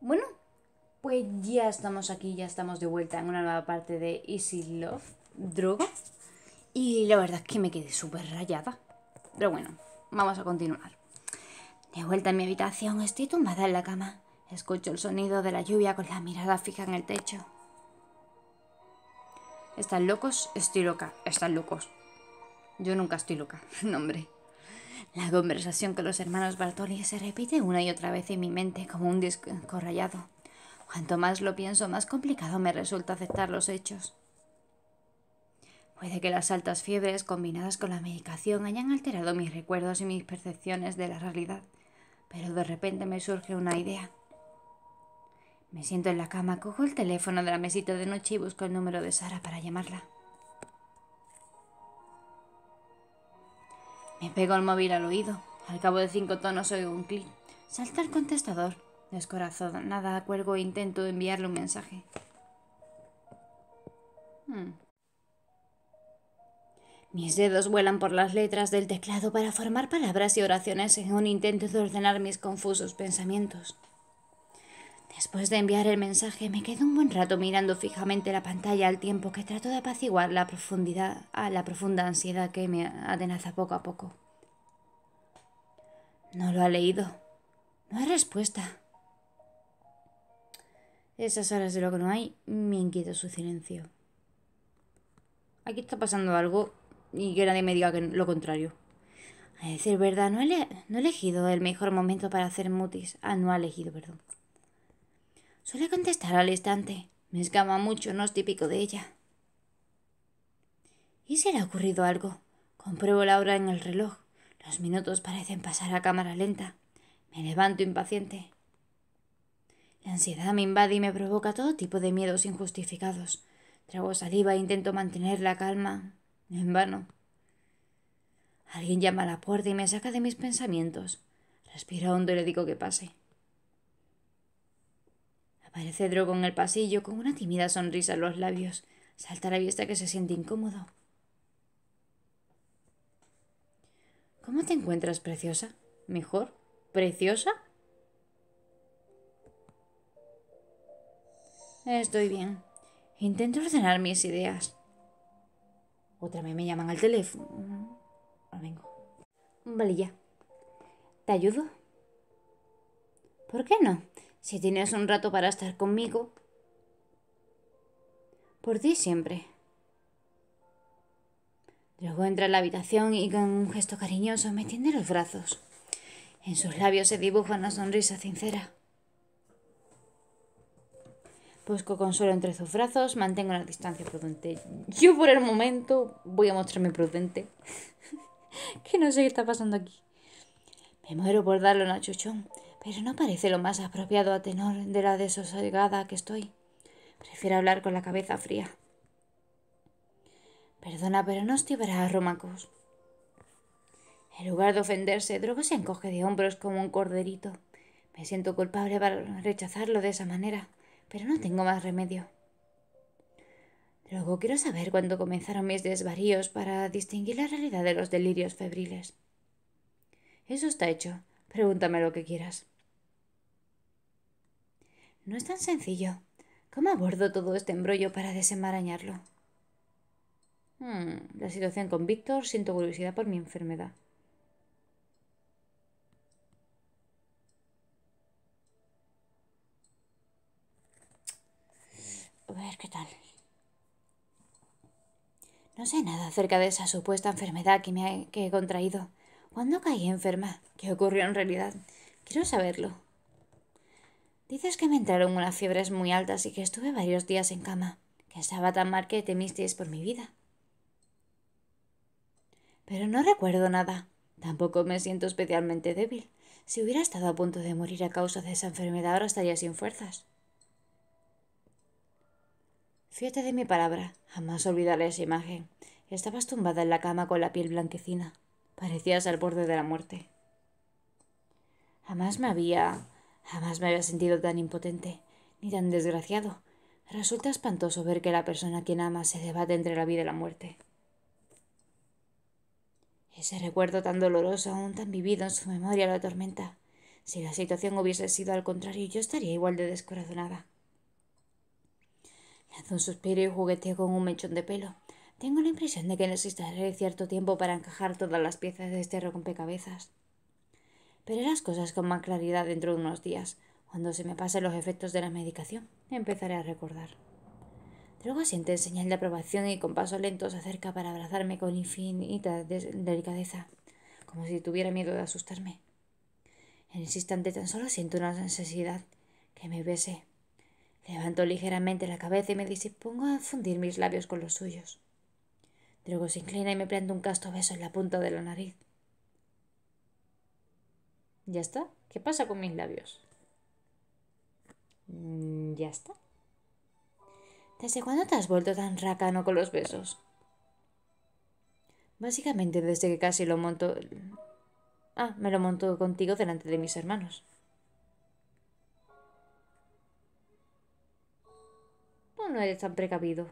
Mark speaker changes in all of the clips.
Speaker 1: Bueno, pues ya estamos aquí, ya estamos de vuelta en una nueva parte de Easy Love, Drogo. Y la verdad es que me quedé súper rayada. Pero bueno, vamos a continuar. De vuelta en mi habitación, estoy tumbada en la cama. Escucho el sonido de la lluvia con la mirada fija en el techo. ¿Están locos? Estoy loca. Están locos. Yo nunca estoy loca. nombre. hombre. La conversación con los hermanos Bartoli se repite una y otra vez en mi mente como un disco rayado. Cuanto más lo pienso, más complicado me resulta aceptar los hechos. Puede que las altas fiebres combinadas con la medicación hayan alterado mis recuerdos y mis percepciones de la realidad, pero de repente me surge una idea. Me siento en la cama, cojo el teléfono de la mesita de noche y busco el número de Sara para llamarla. Me pego el móvil al oído. Al cabo de cinco tonos oigo un clic. Salta el contestador. nada, cuelgo e intento enviarle un mensaje. Hmm. Mis dedos vuelan por las letras del teclado para formar palabras y oraciones en un intento de ordenar mis confusos pensamientos. Después de enviar el mensaje, me quedo un buen rato mirando fijamente la pantalla al tiempo que trato de apaciguar la profundidad a la profunda ansiedad que me atenaza poco a poco. No lo ha leído. No hay respuesta. Esas horas de lo que no hay, me inquieta su silencio. Aquí está pasando algo y que nadie me diga que lo contrario. A decir verdad, no no he elegido el mejor momento para hacer mutis. Ah, no ha elegido, perdón. Suele contestar al instante. Me escama mucho, no es típico de ella. ¿Y si le ha ocurrido algo? Compruebo la hora en el reloj. Los minutos parecen pasar a cámara lenta. Me levanto impaciente. La ansiedad me invade y me provoca todo tipo de miedos injustificados. Trago saliva e intento mantener la calma. En vano. Alguien llama a la puerta y me saca de mis pensamientos. Respiro hondo y le digo que pase. Parece Drogo en el pasillo con una tímida sonrisa en los labios. Salta a la vista que se siente incómodo. ¿Cómo te encuentras, preciosa? ¿Mejor? ¿Preciosa? Estoy bien. Intento ordenar mis ideas. Otra vez me llaman al teléfono. Ah, vengo. Vale, ya. ¿Te ayudo? ¿Por qué no? Si tienes un rato para estar conmigo, por ti siempre. Luego entra en la habitación y con un gesto cariñoso me tiende los brazos. En sus labios se dibuja una sonrisa sincera. Busco consuelo entre sus brazos, mantengo la distancia prudente. Yo por el momento voy a mostrarme prudente. que no sé qué está pasando aquí. Me muero por darle una chuchón, pero no parece lo más apropiado a tenor de la desosegada que estoy. Prefiero hablar con la cabeza fría. Perdona, pero no estoy para romacos. En lugar de ofenderse, Drogo se encoge de hombros como un corderito. Me siento culpable para rechazarlo de esa manera, pero no tengo más remedio. Drogo, quiero saber cuándo comenzaron mis desvaríos para distinguir la realidad de los delirios febriles. Eso está hecho. Pregúntame lo que quieras. No es tan sencillo. ¿Cómo abordo todo este embrollo para desenmarañarlo? Hmm, la situación con Víctor, siento curiosidad por mi enfermedad. A ver qué tal. No sé nada acerca de esa supuesta enfermedad que me que he contraído. ¿Cuándo caí enferma? ¿Qué ocurrió en realidad? Quiero saberlo. Dices que me entraron unas fiebres muy altas y que estuve varios días en cama, que estaba tan mal que temisteis por mi vida. Pero no recuerdo nada. Tampoco me siento especialmente débil. Si hubiera estado a punto de morir a causa de esa enfermedad, ahora estaría sin fuerzas. Fíjate de mi palabra, jamás olvidaré esa imagen. Estabas tumbada en la cama con la piel blanquecina. Parecías al borde de la muerte. Jamás me había Jamás me había sentido tan impotente, ni tan desgraciado. Resulta espantoso ver que la persona a quien ama se debate entre la vida y la muerte. Ese recuerdo tan doloroso, aún tan vivido en su memoria, la atormenta. Si la situación hubiese sido al contrario, yo estaría igual de descorazonada. Haz un suspiro y jugueteo con un mechón de pelo. Tengo la impresión de que necesitaré cierto tiempo para encajar todas las piezas de este rompecabezas pero las cosas con más claridad dentro de unos días. Cuando se me pasen los efectos de la medicación, empezaré a recordar. Luego siente en señal de aprobación y con pasos lento se acerca para abrazarme con infinita delicadeza, como si tuviera miedo de asustarme. En ese instante tan solo siento una necesidad que me bese. Levanto ligeramente la cabeza y me dispongo a fundir mis labios con los suyos. Drogo se inclina y me prende un casto beso en la punta de la nariz. Ya está. ¿Qué pasa con mis labios? Mm, ya está. ¿Desde cuándo te has vuelto tan racano con los besos? Básicamente desde que casi lo monto... Ah, me lo monto contigo delante de mis hermanos. Tú no eres tan precavido.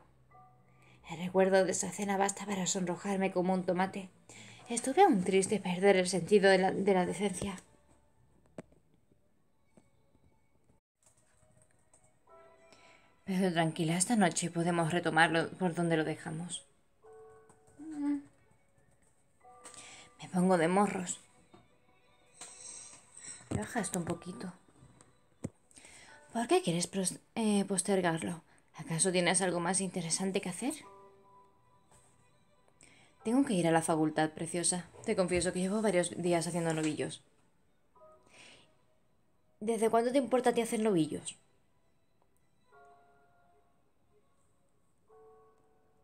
Speaker 1: El recuerdo de esa cena basta para sonrojarme como un tomate. Estuve aún triste perder el sentido de la decencia. Pero tranquila, esta noche podemos retomarlo por donde lo dejamos. Mm. Me pongo de morros. Baja esto un poquito. ¿Por qué quieres eh, postergarlo? ¿Acaso tienes algo más interesante que hacer? Tengo que ir a la facultad, preciosa. Te confieso que llevo varios días haciendo novillos. ¿Desde cuándo te importa a ti hacer novillos?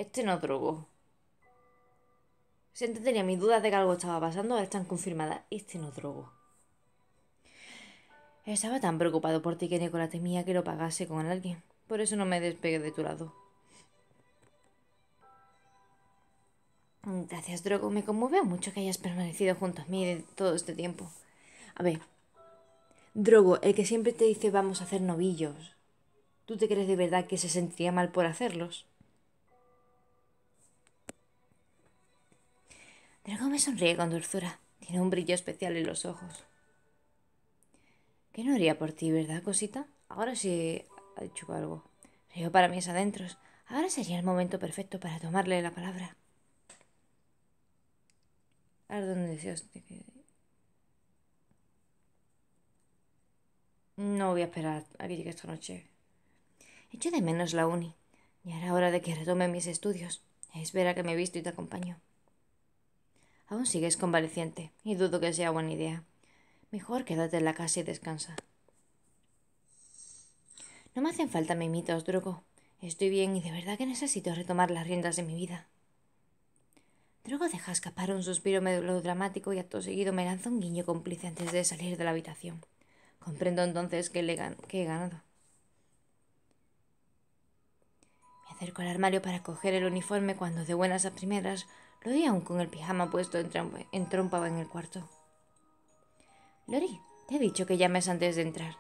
Speaker 1: Este no drogo. Siempre tenía mis dudas de que algo estaba pasando, ahora están confirmadas. Este no Drogo. Estaba tan preocupado por ti que Nicolás temía que lo pagase con alguien. Por eso no me despegué de tu lado. Gracias, Drogo. Me conmueve mucho que hayas permanecido junto a mí todo este tiempo. A ver. Drogo, el que siempre te dice vamos a hacer novillos. ¿Tú te crees de verdad que se sentiría mal por hacerlos? Drago me sonríe con dulzura. Tiene un brillo especial en los ojos. ¿Qué no haría por ti, verdad, cosita? Ahora sí ha dicho algo. Río para mis adentros. Ahora sería el momento perfecto para tomarle la palabra. ¿A Ardón que... No voy a esperar a que llegue esta noche. Echo de menos la uni. Ya era hora de que retome mis estudios. Espera que me visto y te acompaño. Aún sigues convaleciente y dudo que sea buena idea. Mejor quédate en la casa y descansa. No me hacen falta mimitos, Drogo. Estoy bien y de verdad que necesito retomar las riendas de mi vida. Drogo deja escapar un suspiro dramático y acto seguido me lanza un guiño cómplice antes de salir de la habitación. Comprendo entonces que, le que he ganado. Me acerco al armario para coger el uniforme cuando de buenas a primeras Lori, aún con el pijama puesto, entrompaba en el cuarto. Lori, te he dicho que llames antes de entrar.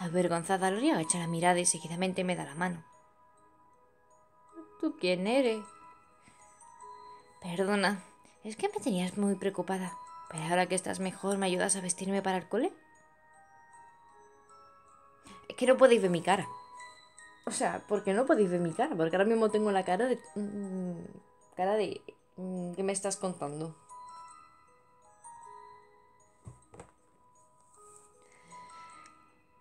Speaker 1: Avergonzada, Lori agacha la mirada y seguidamente me da la mano. ¿Tú quién eres? Perdona, es que me tenías muy preocupada. Pero ahora que estás mejor, ¿me ayudas a vestirme para el cole? Es que no podéis ver mi cara. O sea, porque no podéis ver mi cara, porque ahora mismo tengo la cara de... Mm, cara de... Mm, ¿Qué me estás contando?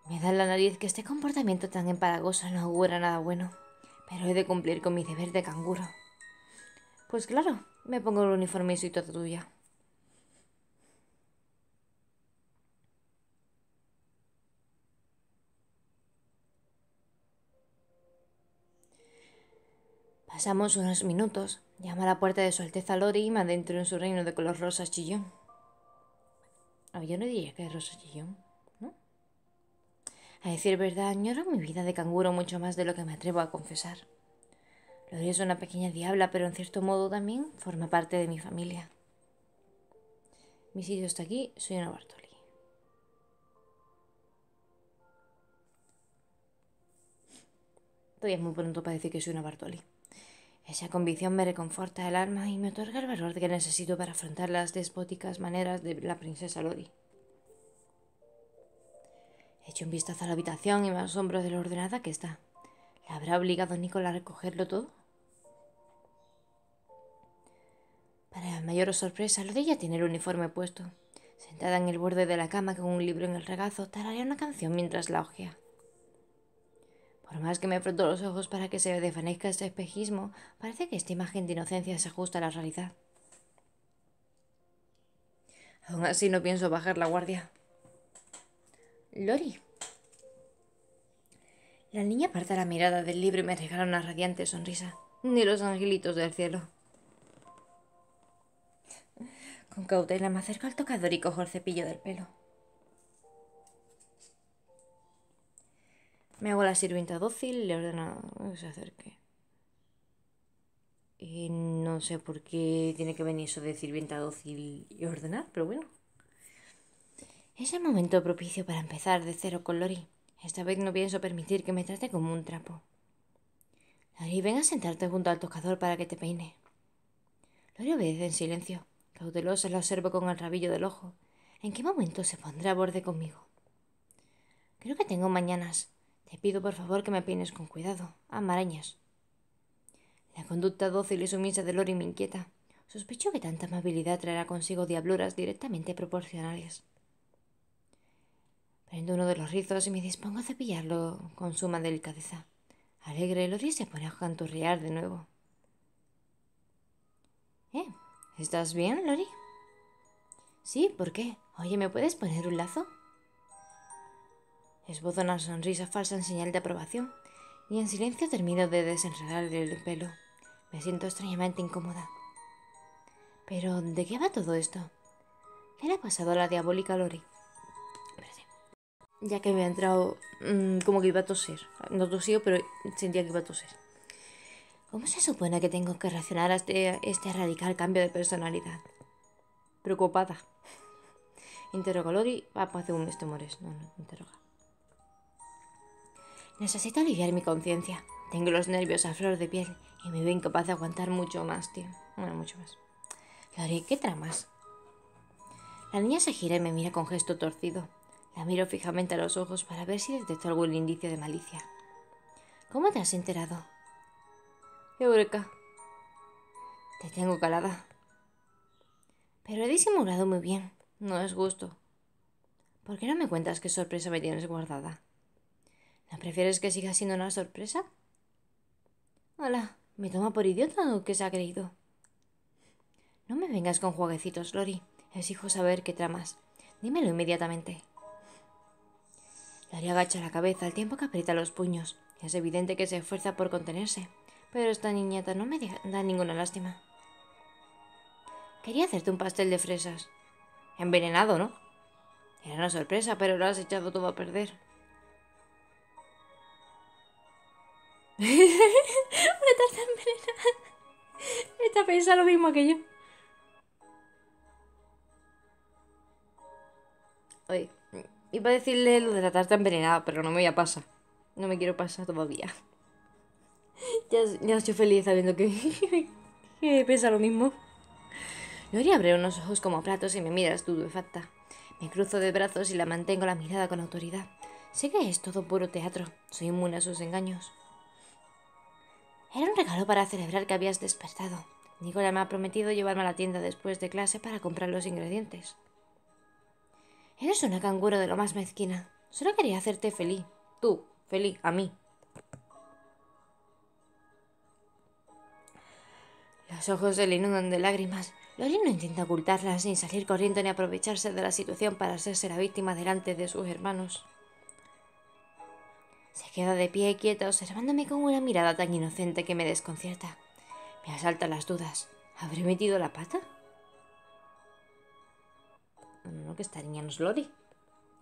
Speaker 1: Me da la nariz que este comportamiento tan empalagoso no augura nada bueno, pero he de cumplir con mi deber de canguro. Pues claro, me pongo el uniforme y soy toda tuya. Pasamos unos minutos. Llama a la puerta de Su Alteza Lori y me adentro en su reino de color rosa chillón. Ah, yo no diría que es rosa chillón, ¿no? A decir verdad, añoro mi vida de canguro mucho más de lo que me atrevo a confesar. Lori es una pequeña diabla, pero en cierto modo también forma parte de mi familia. Mi sitio está aquí, soy una Bartoli. Todavía es muy pronto para decir que soy una Bartoli. Esa convicción me reconforta el alma y me otorga el valor que necesito para afrontar las despóticas maneras de la princesa Lodi. Echo un vistazo a la habitación y me asombro de lo ordenada que está. ¿La habrá obligado Nicola a recogerlo todo? Para mayor sorpresa, Lodi ya tiene el uniforme puesto. Sentada en el borde de la cama con un libro en el regazo, tararea una canción mientras la ojea. Por más que me froto los ojos para que se desvanezca este espejismo, parece que esta imagen de inocencia se ajusta a la realidad. Aún así no pienso bajar la guardia. Lori. La niña aparta la mirada del libro y me regala una radiante sonrisa. Ni los angelitos del cielo. Con cautela me acerco al tocador y cojo el cepillo del pelo. Me hago la sirvienta dócil, le ordeno se acerque. Y no sé por qué tiene que venir eso de sirvienta dócil y ordenar, pero bueno. Es el momento propicio para empezar de cero con Lori. Esta vez no pienso permitir que me trate como un trapo. Lori, ven a sentarte junto al tocador para que te peine. Lori obedece en silencio. Cautelosa la observo con el rabillo del ojo. ¿En qué momento se pondrá a borde conmigo? Creo que tengo mañanas, te pido por favor que me peines con cuidado. Amarañas. La conducta dócil y sumisa de Lori me inquieta. Sospecho que tanta amabilidad traerá consigo diabluras directamente proporcionales. Prendo uno de los rizos y me dispongo a cepillarlo con suma delicadeza. Alegre, Lori se pone a canturrear de nuevo. ¿Eh? ¿Estás bien, Lori? Sí, ¿por qué? Oye, ¿me puedes poner un lazo? Esbozo una sonrisa falsa en señal de aprobación y en silencio termino de desenredar el pelo. Me siento extrañamente incómoda. Pero, ¿de qué va todo esto? ¿Qué le ha pasado a la diabólica Lori? Ya que me ha entrado mm, como que iba a toser. No tosío, pero sentía que iba a toser. ¿Cómo se supone que tengo que reaccionar a este, este radical cambio de personalidad? Preocupada. Interroga Lori. Ah, hace un este mes temores. No, no, interroga. Necesito aliviar mi conciencia. Tengo los nervios a flor de piel y me veo incapaz de aguantar mucho más, tío. Bueno, mucho más. Lori, ¿qué tramas? La niña se gira y me mira con gesto torcido. La miro fijamente a los ojos para ver si detecto algún indicio de malicia. ¿Cómo te has enterado? Eureka. Te tengo calada. Pero he disimulado muy bien. No es gusto. ¿Por qué no me cuentas qué sorpresa me tienes guardada? ¿No prefieres que siga siendo una sorpresa? Hola, ¿me toma por idiota o qué se ha creído? No me vengas con jueguecitos, Lori. Exijo saber qué tramas. Dímelo inmediatamente. Lori agacha la cabeza al tiempo que aprieta los puños. Es evidente que se esfuerza por contenerse, pero esta niñata no me da ninguna lástima. Quería hacerte un pastel de fresas. Envenenado, ¿no? Era una sorpresa, pero lo has echado todo a perder. Una tarta envenenada. Esta piensa lo mismo que yo. Oye, iba a decirle lo de la tarta envenenada, pero no me voy a pasar. No me quiero pasar todavía. Ya, ya estoy feliz sabiendo que, que piensa lo mismo. haría abrir unos ojos como platos y me mira estupefacta. Me cruzo de brazos y la mantengo la mirada con autoridad. Sé que es todo puro teatro. Soy inmune a sus engaños. Era un regalo para celebrar que habías despertado. Nicola me ha prometido llevarme a la tienda después de clase para comprar los ingredientes. Eres una canguro de lo más mezquina. Solo quería hacerte feliz. Tú, feliz, a mí. Los ojos se le inundan de lágrimas. Lori no intenta ocultarlas, sin salir corriendo, ni aprovecharse de la situación para hacerse la víctima delante de sus hermanos. Se queda de pie quieta observándome con una mirada tan inocente que me desconcierta. Me asaltan las dudas. ¿Habré metido la pata? No, no, que esta niña no es Lori.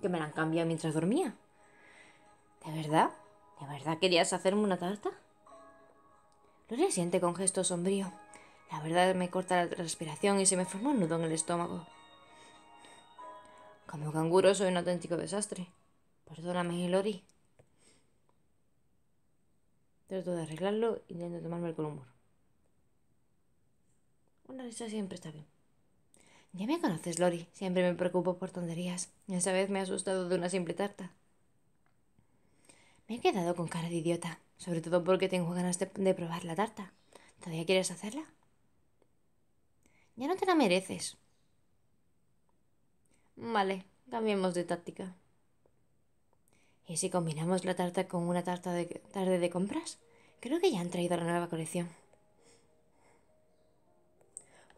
Speaker 1: Que me la han cambiado mientras dormía. ¿De verdad? ¿De verdad querías hacerme una tarta? Lori siente con gesto sombrío. La verdad me corta la respiración y se me forma un nudo en el estómago. Como canguro soy un auténtico desastre. Perdóname, Lori. Trato de arreglarlo y intento tomarme el humor. Una risa siempre está bien. Ya me conoces, Lori. Siempre me preocupo por tonterías. Esa vez me he asustado de una simple tarta. Me he quedado con cara de idiota, sobre todo porque tengo ganas de, de probar la tarta. ¿Todavía quieres hacerla? Ya no te la mereces. Vale, cambiemos de táctica. ¿Y si combinamos la tarta con una tarta de tarde de compras? Creo que ya han traído la nueva colección.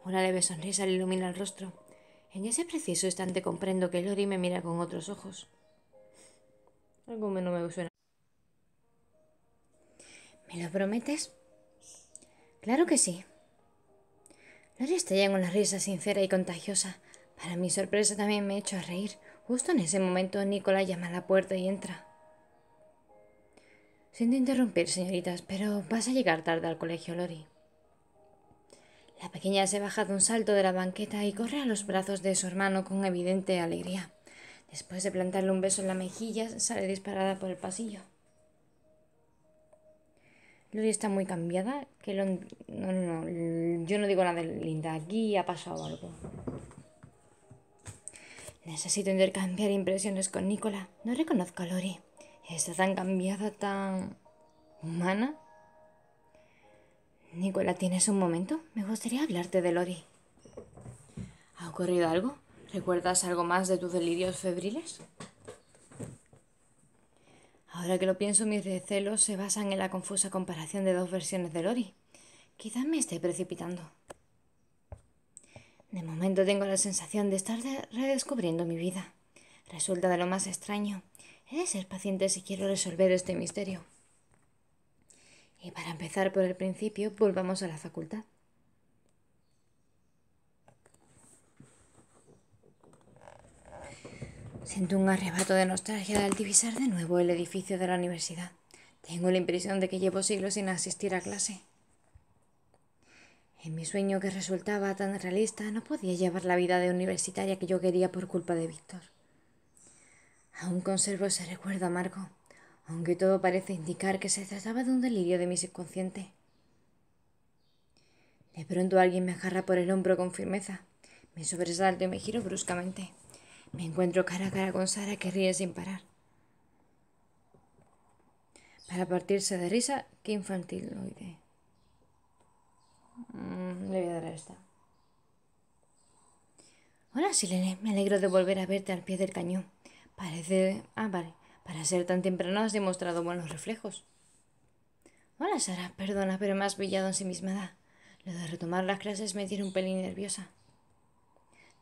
Speaker 1: Una leve sonrisa le ilumina el rostro. En ese preciso instante comprendo que Lori me mira con otros ojos. Algo no me suena. ¿Me lo prometes? Claro que sí. Lori estalla en una risa sincera y contagiosa. Para mi sorpresa también me he a reír. Justo en ese momento Nicolás llama a la puerta y entra. Siento interrumpir, señoritas, pero vas a llegar tarde al colegio, Lori. La pequeña se baja de un salto de la banqueta y corre a los brazos de su hermano con evidente alegría. Después de plantarle un beso en la mejilla, sale disparada por el pasillo. Lori está muy cambiada, que No, no, no, yo no digo nada linda, aquí ha pasado algo. Necesito intercambiar impresiones con Nicola. No reconozco a Lori. Está tan cambiada, tan... humana. Nicola, ¿tienes un momento? Me gustaría hablarte de Lori. ¿Ha ocurrido algo? ¿Recuerdas algo más de tus delirios febriles? Ahora que lo pienso, mis recelos se basan en la confusa comparación de dos versiones de Lori. Quizás me esté precipitando. De momento tengo la sensación de estar redescubriendo mi vida. Resulta de lo más extraño. He de ser paciente si quiero resolver este misterio. Y para empezar por el principio, volvamos a la facultad. Siento un arrebato de nostalgia al divisar de nuevo el edificio de la universidad. Tengo la impresión de que llevo siglos sin asistir a clase. En mi sueño que resultaba tan realista no podía llevar la vida de universitaria que yo quería por culpa de Víctor. Aún conservo ese recuerdo amargo, aunque todo parece indicar que se trataba de un delirio de mi subconsciente. De pronto alguien me agarra por el hombro con firmeza. Me sobresalto y me giro bruscamente. Me encuentro cara a cara con Sara que ríe sin parar. Para partirse de risa, qué infantil lo Mm, le voy a dar esta. Hola, Silene. Me alegro de volver a verte al pie del cañón. Parece... Ah, vale. Para ser tan temprano has demostrado buenos reflejos. Hola, Sara. Perdona, pero me has brillado ensimismada. Lo de retomar las clases me tiene un pelín nerviosa.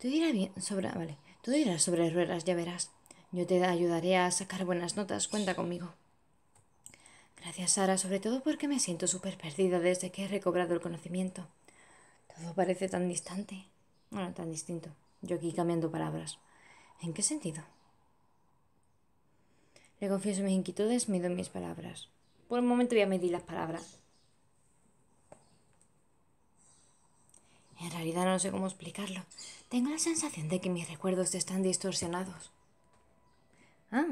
Speaker 1: Tú dirás bien sobre... Ah, vale. Tú dirás sobre ruedas, ya verás. Yo te ayudaré a sacar buenas notas. Cuenta conmigo. Gracias, Sara, sobre todo porque me siento súper perdida desde que he recobrado el conocimiento. Todo parece tan distante. Bueno, tan distinto. Yo aquí cambiando palabras. ¿En qué sentido? Le confieso mis inquietudes, mido mis palabras. Por un momento voy a medir las palabras. En realidad no sé cómo explicarlo. Tengo la sensación de que mis recuerdos están distorsionados. Ah,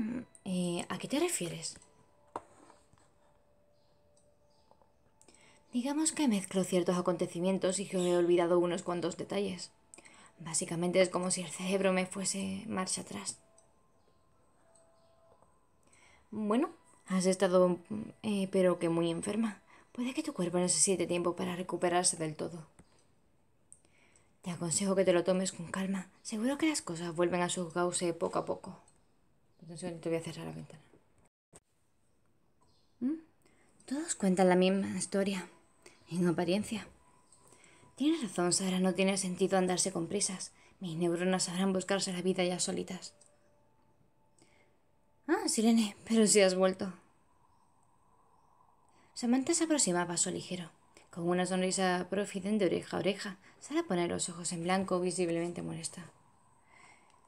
Speaker 1: ¿a qué te refieres? Digamos que mezclo ciertos acontecimientos y que he olvidado unos cuantos detalles. Básicamente es como si el cerebro me fuese marcha atrás. Bueno, has estado, eh, pero que muy enferma. Puede que tu cuerpo necesite tiempo para recuperarse del todo. Te aconsejo que te lo tomes con calma. Seguro que las cosas vuelven a su cauce poco a poco. Entonces te voy a cerrar la ventana. ¿Mm? Todos cuentan la misma historia en apariencia. Tienes razón, Sara, no tiene sentido andarse con prisas. Mis neuronas sabrán buscarse la vida ya solitas. Ah, Sirene, pero si has vuelto. Samantha se aproximaba a paso ligero. Con una sonrisa profiden de oreja a oreja, Sara pone los ojos en blanco, visiblemente molesta.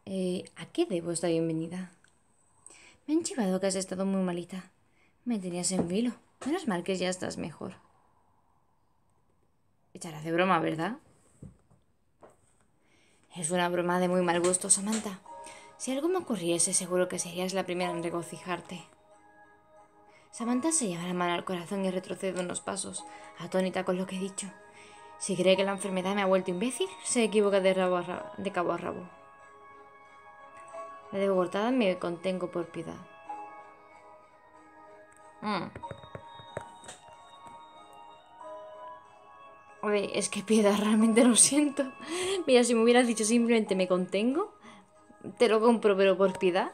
Speaker 1: Eh, ¿A qué debo esta bienvenida? Me han chivado que has estado muy malita. Me tenías en vilo. Menos mal que ya estás mejor. Echarás de broma, ¿verdad? Es una broma de muy mal gusto, Samantha. Si algo me ocurriese, seguro que serías la primera en regocijarte. Samantha se lleva la mano al corazón y retrocede unos pasos, atónita con lo que he dicho. Si cree que la enfermedad me ha vuelto imbécil, se equivoca de, rabo a rabo, cabo a rabo. La me contengo por piedad. Mm. es que piedad, realmente lo siento. Mira, si me hubieras dicho simplemente me contengo, te lo compro, pero por piedad.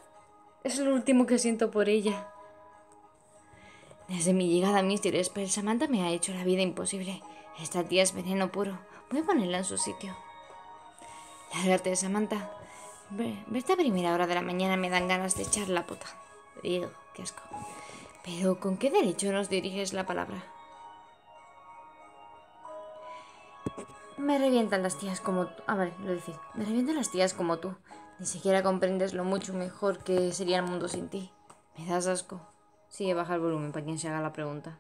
Speaker 1: Es lo último que siento por ella. Desde mi llegada a Mr. Samantha me ha hecho la vida imposible. Esta tía es veneno puro. Voy a ponerla en su sitio. Lárgate, Samantha. Verte a primera hora de la mañana me dan ganas de echar la puta. Digo, qué asco. Pero, ¿con qué derecho nos diriges la palabra? Me revientan las tías como tú. Ah, vale, lo decís. Me revientan las tías como tú. Ni siquiera comprendes lo mucho mejor que sería el mundo sin ti. Me das asco. Sigue, baja el volumen para quien se haga la pregunta.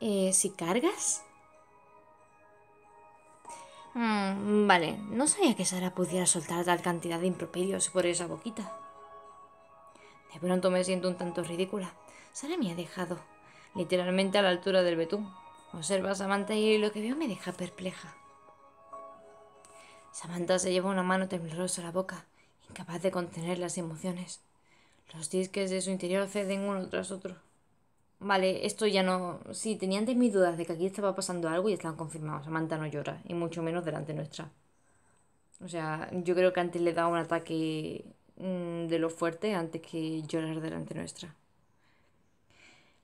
Speaker 1: Eh, ¿Si cargas? Mm, vale, no sabía que Sara pudiera soltar tal cantidad de improperios por esa boquita. De pronto me siento un tanto ridícula. Sara me ha dejado, literalmente a la altura del betún. Observa a Samantha y lo que veo me deja perpleja. Samantha se lleva una mano temblorosa a la boca, incapaz de contener las emociones. Los disques de su interior ceden uno tras otro. Vale, esto ya no... Sí, tenía antes mis dudas de que aquí estaba pasando algo y estaban confirmados. Samantha no llora, y mucho menos delante nuestra. O sea, yo creo que antes le da un ataque mm, de lo fuerte antes que llorar delante nuestra.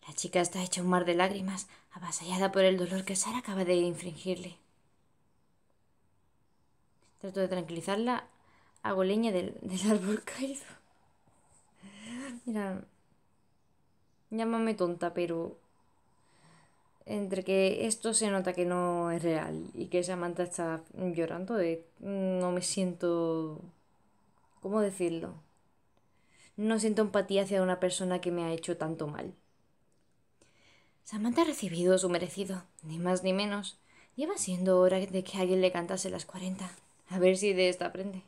Speaker 1: La chica está hecha un mar de lágrimas, avasallada por el dolor que Sara acaba de infringirle. Trato de tranquilizarla, hago leña del, árbol caído. Mira, llámame tonta, pero entre que esto se nota que no es real y que Samantha está llorando, eh, no me siento... ¿Cómo decirlo? No siento empatía hacia una persona que me ha hecho tanto mal. Samantha ha recibido su merecido, ni más ni menos. Lleva siendo hora de que alguien le cantase las 40 A ver si de esta aprende.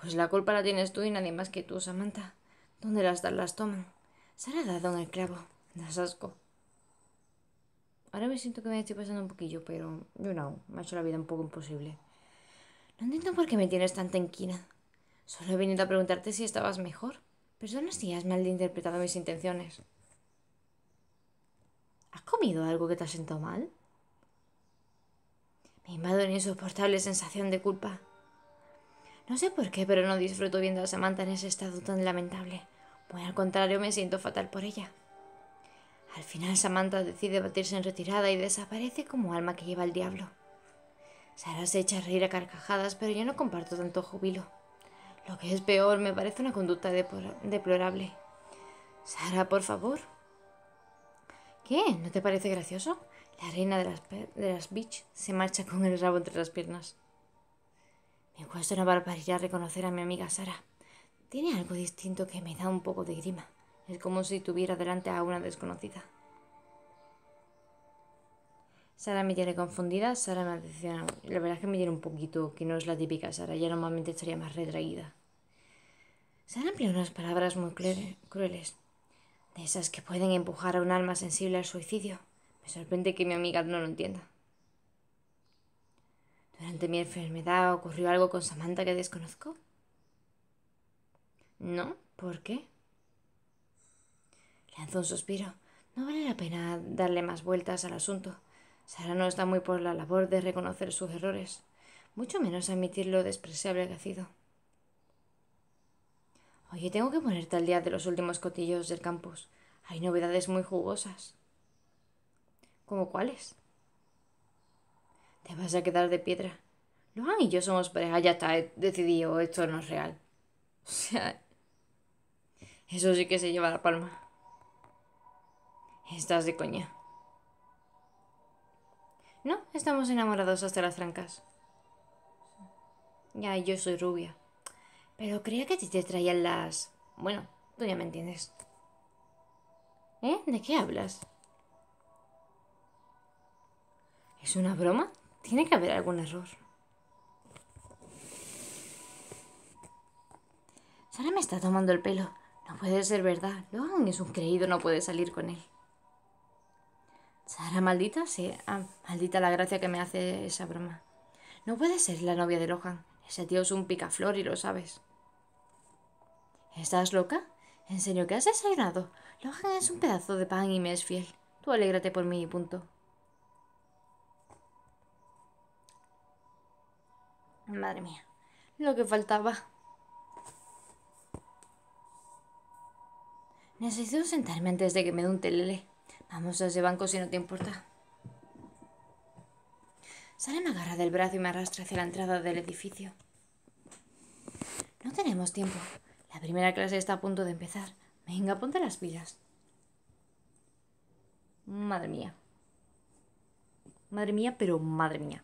Speaker 1: Pues la culpa la tienes tú y nadie más que tú, Samantha. ¿Dónde las dar las toman? Se ha dado en el clavo. Das asco. Ahora me siento que me estoy pasando un poquillo, pero yo no, me ha hecho la vida un poco imposible. No entiendo por qué me tienes tanta inquina. Solo he venido a preguntarte si estabas mejor. Perdona si has interpretado mis intenciones. ¿Has comido algo que te ha sentado mal? Me invade una insoportable sensación de culpa. No sé por qué, pero no disfruto viendo a Samantha en ese estado tan lamentable. Muy al contrario, me siento fatal por ella. Al final, Samantha decide batirse en retirada y desaparece como alma que lleva el diablo. Sara se echa a reír a carcajadas, pero yo no comparto tanto júbilo. Lo que es peor, me parece una conducta deplorable. Sara, por favor, ¿Qué? ¿No te parece gracioso? La reina de las, de las beach se marcha con el rabo entre las piernas. Me cuesta una barbaridad reconocer a mi amiga Sara. Tiene algo distinto que me da un poco de grima. Es como si tuviera delante a una desconocida. Sara me tiene confundida, Sara me dicho La verdad es que me tiene un poquito, que no es la típica Sara, ya normalmente estaría más retraída. Sara emplea unas palabras muy crueles de esas que pueden empujar a un alma sensible al suicidio. Me sorprende que mi amiga no lo entienda. ¿Durante mi enfermedad ocurrió algo con Samantha que desconozco? No, ¿por qué? Lanzó un suspiro. No vale la pena darle más vueltas al asunto. Sara no está muy por la labor de reconocer sus errores, mucho menos admitir lo despreciable que ha sido. Oye, tengo que ponerte al día de los últimos cotillos del campus. Hay novedades muy jugosas. ¿Cómo cuáles? Te vas a quedar de piedra. No, y yo somos pareja, ya está he decidido, esto no es real. O sea, eso sí que se lleva la palma. Estás de coña. No, estamos enamorados hasta las francas. Ya, yo soy rubia. Pero creía que a ti te traían las... Bueno, tú ya me entiendes. ¿Eh? ¿De qué hablas? ¿Es una broma? Tiene que haber algún error. Sara me está tomando el pelo. No puede ser verdad. Lohan es un creído, no puede salir con él. Sara, maldita sea. Ah, maldita la gracia que me hace esa broma. No puede ser la novia de Lohan. Ese tío es un picaflor y lo sabes. ¿Estás loca? ¿En serio qué has desayunado? Logan es un pedazo de pan y me es fiel. Tú alégrate por mí y punto. Madre mía, lo que faltaba. Necesito sentarme antes de que me dé un telele. Vamos a ese banco si no te importa. Sale me agarra del brazo y me arrastra hacia la entrada del edificio. No tenemos tiempo. La primera clase está a punto de empezar. Venga, ponte las pilas. Madre mía. Madre mía, pero madre mía.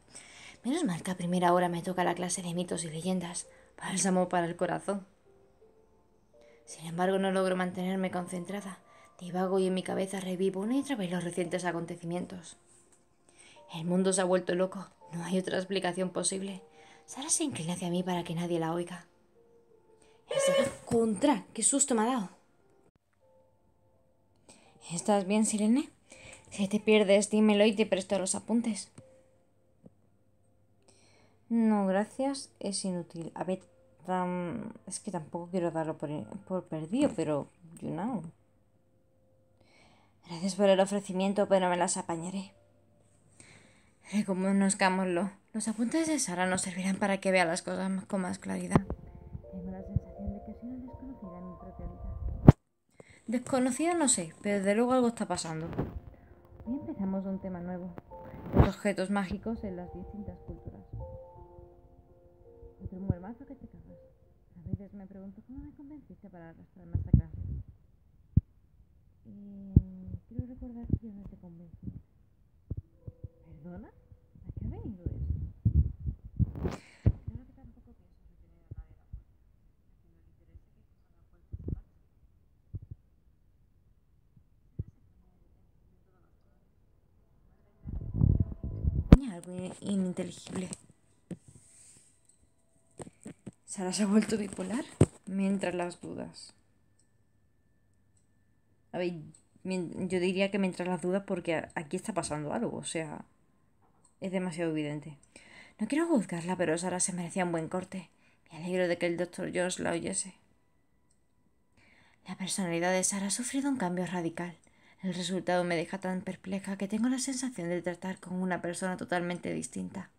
Speaker 1: Menos mal que a primera hora me toca la clase de mitos y leyendas. Bálsamo para el corazón. Sin embargo, no logro mantenerme concentrada. Divago y en mi cabeza revivo una y otra vez los recientes acontecimientos. El mundo se ha vuelto loco. No hay otra explicación posible. Sara se inclina hacia mí para que nadie la oiga. ¡Contra! ¡Qué susto me ha dado! ¿Estás bien, Sirene? Si te pierdes, dímelo y te presto los apuntes. No, gracias, es inútil. A ver, es que tampoco quiero darlo por, perdido, pero you know. Gracias por el ofrecimiento, pero me las apañaré. Reconozcámoslo. Los apuntes de Sara nos servirán para que vea las cosas con más claridad. Desconocido no sé, pero desde luego algo está pasando. Hoy empezamos un tema nuevo. Los objetos mágicos en las distintas culturas. Otro muermazo que te cagas. A veces me pregunto cómo me convenciste para arrastrarme hasta eh, acá. quiero recordar que yo no te convencí. ¿Perdona? ¿A qué ha venido eso? algo ininteligible. Sara se ha vuelto bipolar. Mientras las dudas. A ver, yo diría que mientras las dudas porque aquí está pasando algo, o sea, es demasiado evidente. No quiero juzgarla, pero Sara se merecía un buen corte. Me alegro de que el doctor Josh la oyese. La personalidad de Sara ha sufrido un cambio radical. El resultado me deja tan perpleja que tengo la sensación de tratar con una persona totalmente distinta.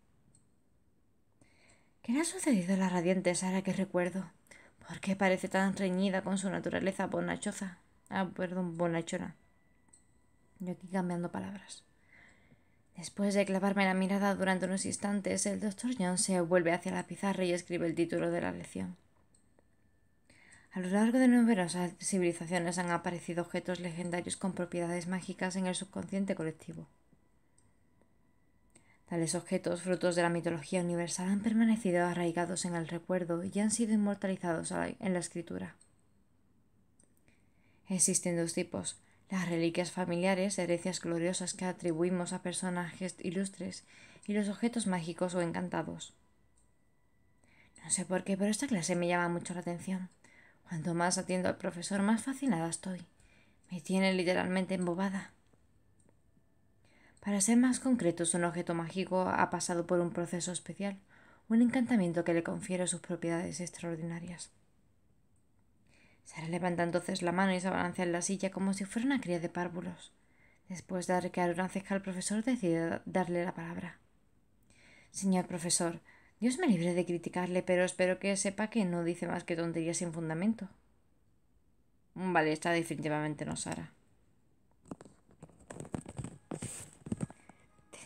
Speaker 1: ¿Qué le ha sucedido a la radiante Sara que recuerdo? ¿Por qué parece tan reñida con su naturaleza bonachosa? Ah, perdón, bonachona. Yo aquí cambiando palabras. Después de clavarme la mirada durante unos instantes, el doctor John se vuelve hacia la pizarra y escribe el título de la lección. A lo largo de numerosas civilizaciones han aparecido objetos legendarios con propiedades mágicas en el subconsciente colectivo. Tales objetos, frutos de la mitología universal, han permanecido arraigados en el recuerdo y han sido inmortalizados en la escritura. Existen dos tipos, las reliquias familiares, herencias gloriosas que atribuimos a personajes ilustres, y los objetos mágicos o encantados. No sé por qué, pero esta clase me llama mucho la atención. Cuanto más atiendo al profesor, más fascinada estoy. Me tiene literalmente embobada. Para ser más concretos, un objeto mágico ha pasado por un proceso especial, un encantamiento que le confiere sus propiedades extraordinarias. Sara levanta entonces la mano y se balancea en la silla como si fuera una cría de párvulos. Después de arrecar una ceja, al profesor decide darle la palabra. Señor profesor, Dios me libre de criticarle, pero espero que sepa que no dice más que tonterías sin fundamento. Vale, esta definitivamente no Sara.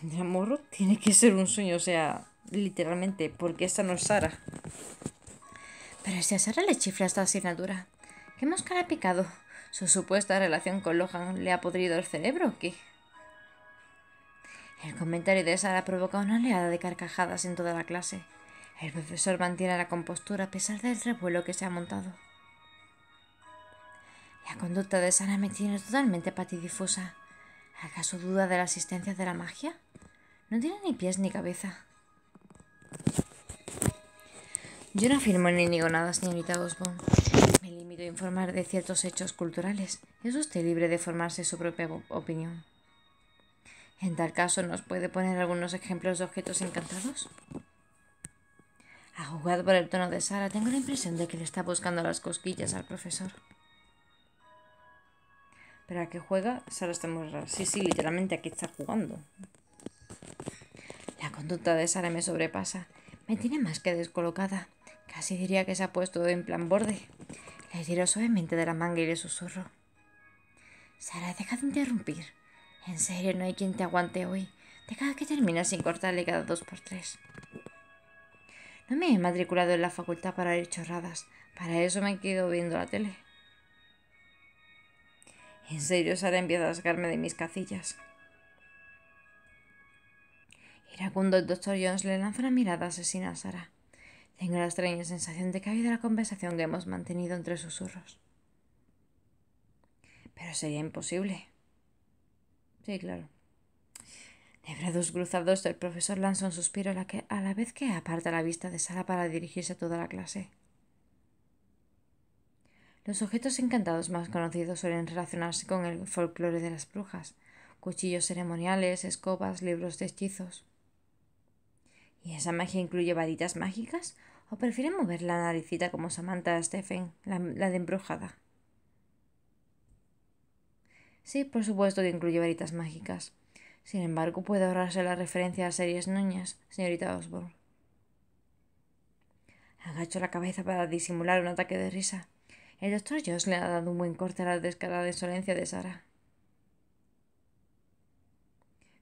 Speaker 1: ¿Tendrá morro? Tiene que ser un sueño, o sea, literalmente, porque esta no es Sara. Pero si a Sara le chifla esta asignatura, ¿qué mosca le ha picado? ¿Su supuesta relación con Lohan le ha podrido el cerebro o qué? El comentario de Sara provoca una oleada de carcajadas en toda la clase. El profesor mantiene la compostura a pesar del revuelo que se ha montado. La conducta de Sara me tiene totalmente patidifusa. ¿Acaso duda de la existencia de la magia? No tiene ni pies ni cabeza. Yo no afirmo ni digo nada, señorita Osborne. Me limito a informar de ciertos hechos culturales. Es usted libre de formarse su propia opinión. En tal caso, ¿nos puede poner algunos ejemplos de objetos encantados? A jugado por el tono de Sara, tengo la impresión de que le está buscando las cosquillas al profesor. ¿Pero a qué juega? Sara está muy rara. Sí, sí, literalmente aquí está jugando. La conducta de Sara me sobrepasa. Me tiene más que descolocada. Casi diría que se ha puesto en plan borde. Le tiro suavemente de la manga y le susurro. Sara, deja de interrumpir. En serio, no hay quien te aguante hoy. De cada que terminas sin cortarle cada dos por tres. No me he matriculado en la facultad para leer chorradas. Para eso me quedado viendo la tele. En serio, Sara empieza a sacarme de mis casillas. Iracundo, el doctor Jones le lanza una mirada asesina a Sara. Tengo la extraña sensación de que ha habido la conversación que hemos mantenido entre susurros. Pero sería imposible claro. De brazos cruzados, el profesor lanza un suspiro a la, que, a la vez que aparta la vista de Sara para dirigirse a toda la clase. Los objetos encantados más conocidos suelen relacionarse con el folclore de las brujas, cuchillos ceremoniales, escobas, libros de hechizos. ¿Y esa magia incluye varitas mágicas? ¿O prefieren mover la naricita como Samantha Stephen, la, la de embrujada? Sí, por supuesto que incluye varitas mágicas. Sin embargo, puede ahorrarse la referencia a series noñas, señorita Osborne. Agacho la cabeza para disimular un ataque de risa. El doctor Joss le ha dado un buen corte a la descarada insolencia de Sara.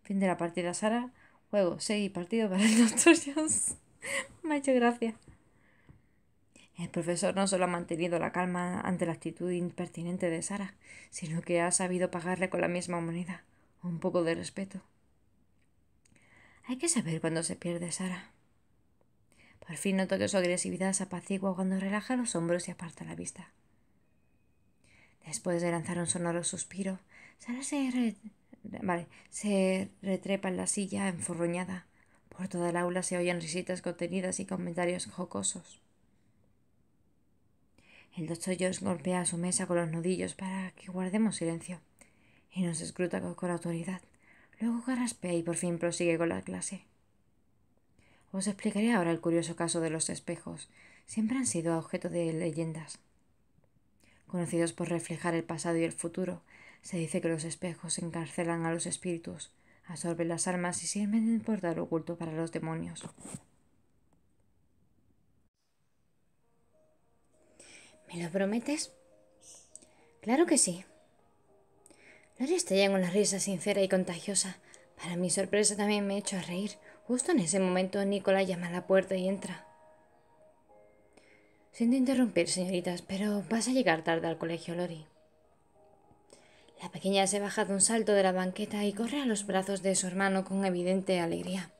Speaker 1: Fin de la partida, Sara. Juego, seguí partido para el doctor Jones. Me ha hecho gracia. El profesor no solo ha mantenido la calma ante la actitud impertinente de Sara, sino que ha sabido pagarle con la misma moneda, un poco de respeto. Hay que saber cuándo se pierde Sara. Por fin noto que su agresividad se apacigua cuando relaja los hombros y aparta la vista. Después de lanzar un sonoro suspiro, Sara se, retrepa en la silla enforruñada. Por toda el aula se oyen risitas contenidas y comentarios jocosos. El doctor George golpea su mesa con los nudillos para que guardemos silencio y nos escruta con autoridad. Luego carraspea y por fin prosigue con la clase. Os explicaré ahora el curioso caso de los espejos. Siempre han sido objeto de leyendas. Conocidos por reflejar el pasado y el futuro, se dice que los espejos encarcelan a los espíritus, absorben las almas y sirven de portal oculto para los demonios. ¿Me lo prometes? Claro que sí. Lori estalló en una risa sincera y contagiosa. Para mi sorpresa también me echo a reír. Justo en ese momento Nicolás llama a la puerta y entra. Siento interrumpir, señoritas, pero vas a llegar tarde al colegio, Lori. La pequeña se baja de un salto de la banqueta y corre a los brazos de su hermano con evidente alegría.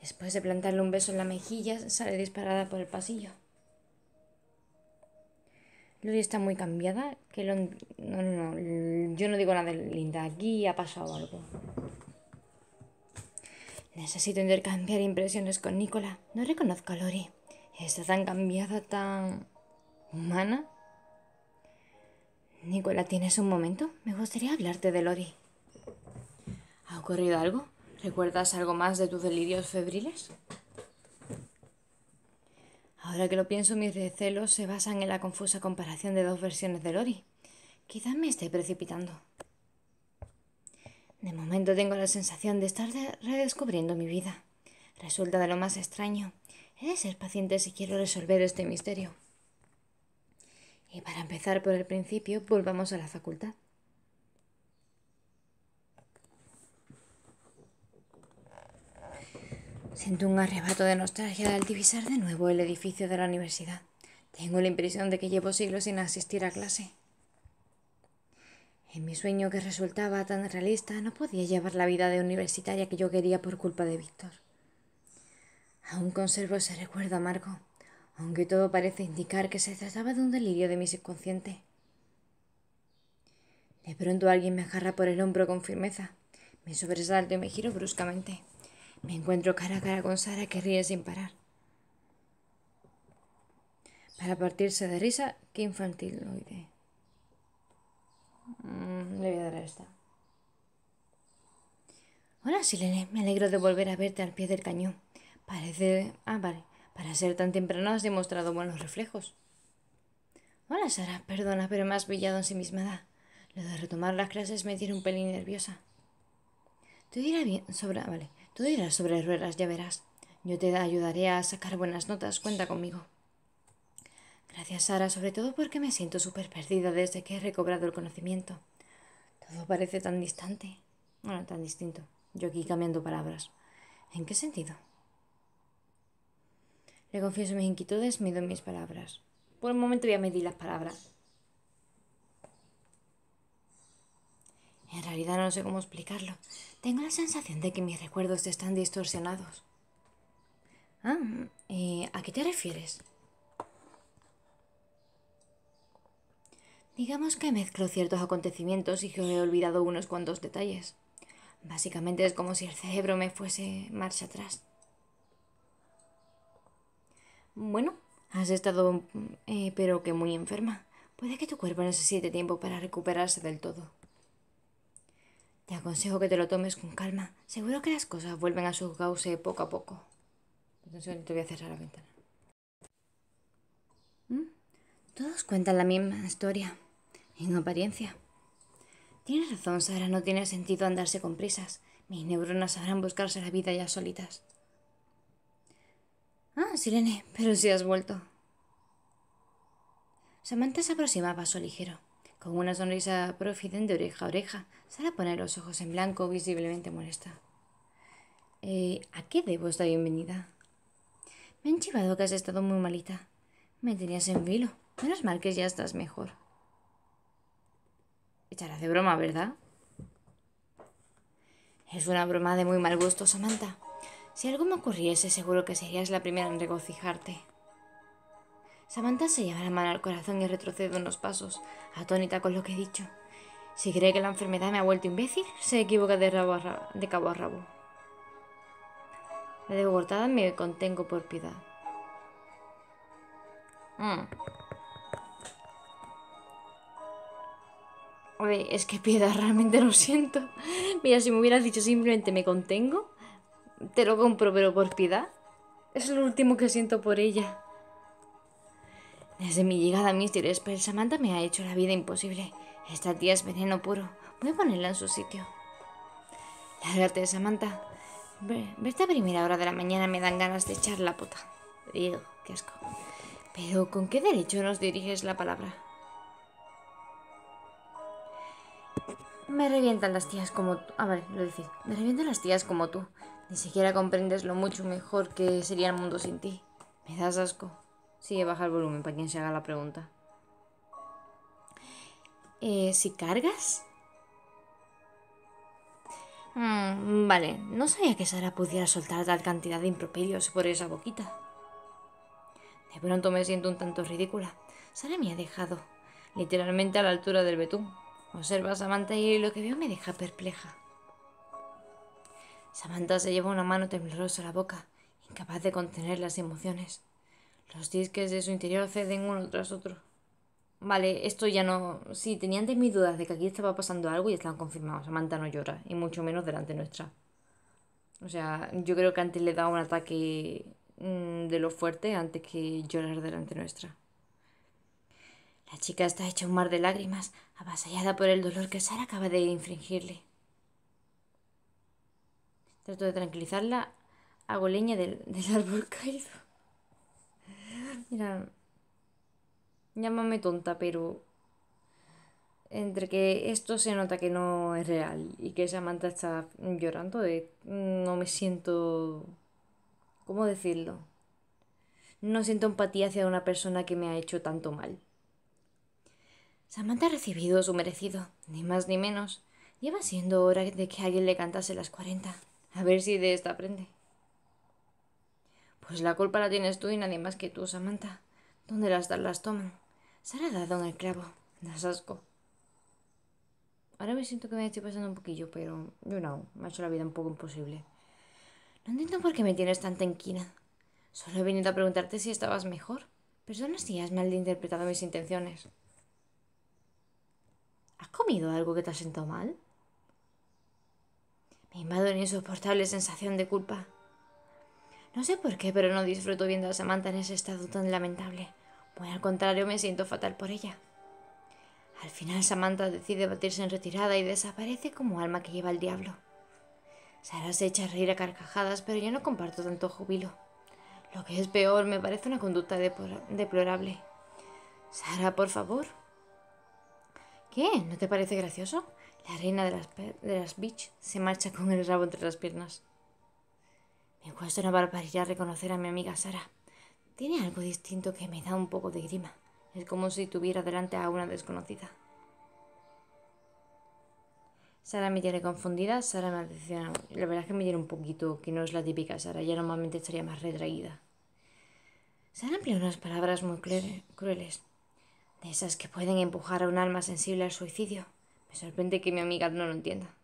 Speaker 1: Después de plantarle un beso en la mejilla, sale disparada por el pasillo. Lori está muy cambiada. Que No, no, no. Yo no digo nada de Linda. Aquí ha pasado algo. Necesito intercambiar impresiones con Nicola. No reconozco a Lori. Está tan cambiada, tan... humana. Nicola, ¿tienes un momento? Me gustaría hablarte de Lori. ¿Ha ocurrido algo? ¿Recuerdas algo más de tus delirios febriles? Ahora que lo pienso, mis recelos se basan en la confusa comparación de dos versiones de Lori. Quizás me esté precipitando. De momento tengo la sensación de estar redescubriendo mi vida. Resulta de lo más extraño. He de ser paciente si quiero resolver este misterio. Y para empezar por el principio, volvamos a la facultad. Siento un arrebato de nostalgia al divisar de nuevo el edificio de la universidad. Tengo la impresión de que llevo siglos sin asistir a clase. En mi sueño que resultaba tan realista, no podía llevar la vida de universitaria que yo quería por culpa de Víctor. Aún conservo ese recuerdo amargo, aunque todo parece indicar que se trataba de un delirio de mi subconsciente. De pronto alguien me agarra por el hombro con firmeza. Me sobresalto y me giro bruscamente. Me encuentro cara a cara con Sara que ríe sin parar. Para partirse de risa, qué infantil lo mm, le voy a dar esta. Hola, Silene. Me alegro de volver a verte al pie del cañón. Parece... Ah, vale. Para ser tan temprano has demostrado buenos reflejos. Hola, Sara. Perdona, pero me has brillado en sí misma Lo de retomar las clases me tiene un pelín nerviosa. Te dirá bien... Sobra... Ah, vale. Tú dirás sobre ruedas, ya verás. Yo te ayudaré a sacar buenas notas, cuenta conmigo. Gracias, Sara, sobre todo porque me siento súper perdida desde que he recobrado el conocimiento. Todo parece tan distante. Bueno, tan distinto. Yo aquí cambiando palabras. ¿En qué sentido? Le confieso mis inquietudes, mido mis palabras. Por un momento voy a medir las palabras. En realidad no sé cómo explicarlo. Tengo la sensación de que mis recuerdos están distorsionados. Ah, ¿a qué te refieres? Digamos que mezclo ciertos acontecimientos y que he olvidado unos cuantos detalles. Básicamente es como si el cerebro me fuese marcha atrás. Bueno, has estado, eh, pero que muy enferma. Puede que tu cuerpo necesite tiempo para recuperarse del todo. Te aconsejo que te lo tomes con calma. Seguro que las cosas vuelven a su cauce poco a poco. Entonces te voy a cerrar la ventana. ¿Mm? Todos cuentan la misma historia, en apariencia. Tienes razón, Sara, no tiene sentido andarse con prisas. Mis neuronas sabrán buscarse la vida ya solitas. Ah, Sirene, pero si has vuelto. Samantha se aproximaba a su ligero. Con una sonrisa profiden de oreja a oreja, Sara poner los ojos en blanco, visiblemente molesta. Eh, ¿A qué debo esta bienvenida? Me han chivado que has estado muy malita. Me tenías en vilo. Menos mal que ya estás mejor. Echarás de broma, ¿verdad? Es una broma de muy mal gusto, Samantha. Si algo me ocurriese, seguro que serías la primera en regocijarte. Samantha se lleva la mano al corazón y retrocede unos pasos, atónita con lo que he dicho. Si cree que la enfermedad me ha vuelto imbécil, se equivoca de, rabo de cabo a rabo. La debo cortada me contengo por piedad. Mm. Oye, es que piedad, realmente lo siento. Mira, si me hubieras dicho simplemente me contengo, te lo compro, pero por piedad. Es lo último que siento por ella. Desde mi llegada a Mr. pero Samantha me ha hecho la vida imposible. Esta tía es veneno puro. Voy a ponerla en su sitio. Lárgate, Samantha. Verte a primera hora de la mañana me dan ganas de echar la puta. Digo, qué asco. Pero, ¿con qué derecho nos diriges la palabra? Me revientan las tías como tú. Ah, vale, lo decís. Me revientan las tías como tú. Ni siquiera comprendes lo mucho mejor que sería el mundo sin ti. Me das asco. Sí, baja el volumen para quien se haga la pregunta. Eh, ¿Si cargas? Mm, vale, no sabía que Sara pudiera soltar tal cantidad de improperios por esa boquita. De pronto me siento un tanto ridícula. Sara me ha dejado, literalmente a la altura del betún. Observa a Samantha y lo que veo me deja perpleja. Samantha se lleva una mano temblorosa a la boca, incapaz de contener las emociones. Los disques de su interior ceden uno tras otro. Vale, esto ya no... Sí, tenía antes mis dudas de que aquí estaba pasando algo y estaban confirmados. Samantha no llora, y mucho menos delante nuestra. O sea, yo creo que antes le da un ataque mm, de lo fuerte antes que llorar delante nuestra. La chica está hecha un mar de lágrimas, avasallada por el dolor que Sara acaba de infringirle. Trato de tranquilizarla, hago leña del, del árbol caído. Mira, llámame tonta, pero entre que esto se nota que no es real y que Samantha está llorando, eh, no me siento... ¿Cómo decirlo? No siento empatía hacia una persona que me ha hecho tanto mal. Samantha ha recibido su merecido, ni más ni menos. Lleva siendo hora de que alguien le cantase las 40. A ver si de esta aprende. Pues la culpa la tienes tú y nadie más que tú, Samantha. ¿Dónde las das? las toman? Se ha dado en el clavo. Das asco. Ahora me siento que me estoy pasando un poquillo, pero yo no, me ha hecho la vida un poco imposible. No entiendo por qué me tienes tanta inquina. Solo he venido a preguntarte si estabas mejor. Perdona si has malinterpretado mis intenciones. ¿Has comido algo que te ha sentado mal? Me invade una insoportable sensación de culpa. No sé por qué, pero no disfruto viendo a Samantha en ese estado tan lamentable. Bueno, al contrario, me siento fatal por ella. Al final Samantha decide batirse en retirada y desaparece como alma que lleva el diablo. Sara se echa a reír a carcajadas, pero yo no comparto tanto júbilo. Lo que es peor, me parece una conducta deplorable. Sara, por favor. ¿Qué? ¿No te parece gracioso? La reina de las, de las beach se marcha con el rabo entre las piernas. Me cuesta una barbaridad reconocer a mi amiga Sara. Tiene algo distinto que me da un poco de grima. Es como si tuviera delante a una desconocida. Sara me tiene confundida, Sara me dice, La verdad es que me tiene un poquito, que no es la típica Sara, ya normalmente estaría más retraída. Sara emplea unas palabras muy crueles, de esas que pueden empujar a un alma sensible al suicidio. Me sorprende que mi amiga no lo entienda.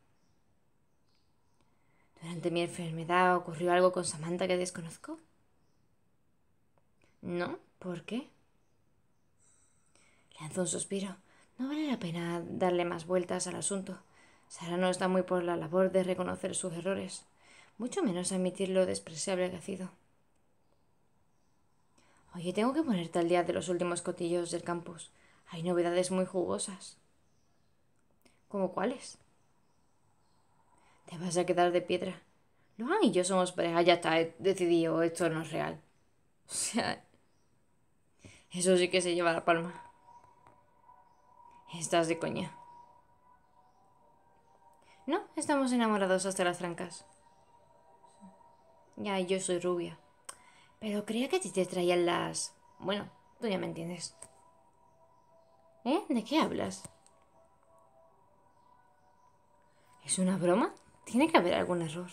Speaker 1: ¿Durante mi enfermedad ocurrió algo con Samantha que desconozco? No, ¿por qué? Lanzó un suspiro. No vale la pena darle más vueltas al asunto. Sara no está muy por la labor de reconocer sus errores, mucho menos admitir lo despreciable que ha sido. Oye, tengo que ponerte al día de los últimos cotillos del campus. Hay novedades muy jugosas. ¿Cómo cuáles? Te vas a quedar de piedra. No, y yo somos pareja, ya está, he decidido, esto no es real. O sea, eso sí que se lleva la palma. Estás de coña. No, estamos enamorados hasta las francas. Ya, yo soy rubia. Pero creía que a te traían las... Bueno, tú ya me entiendes. ¿Eh? ¿De qué hablas? ¿Es una broma? Tiene que haber algún error.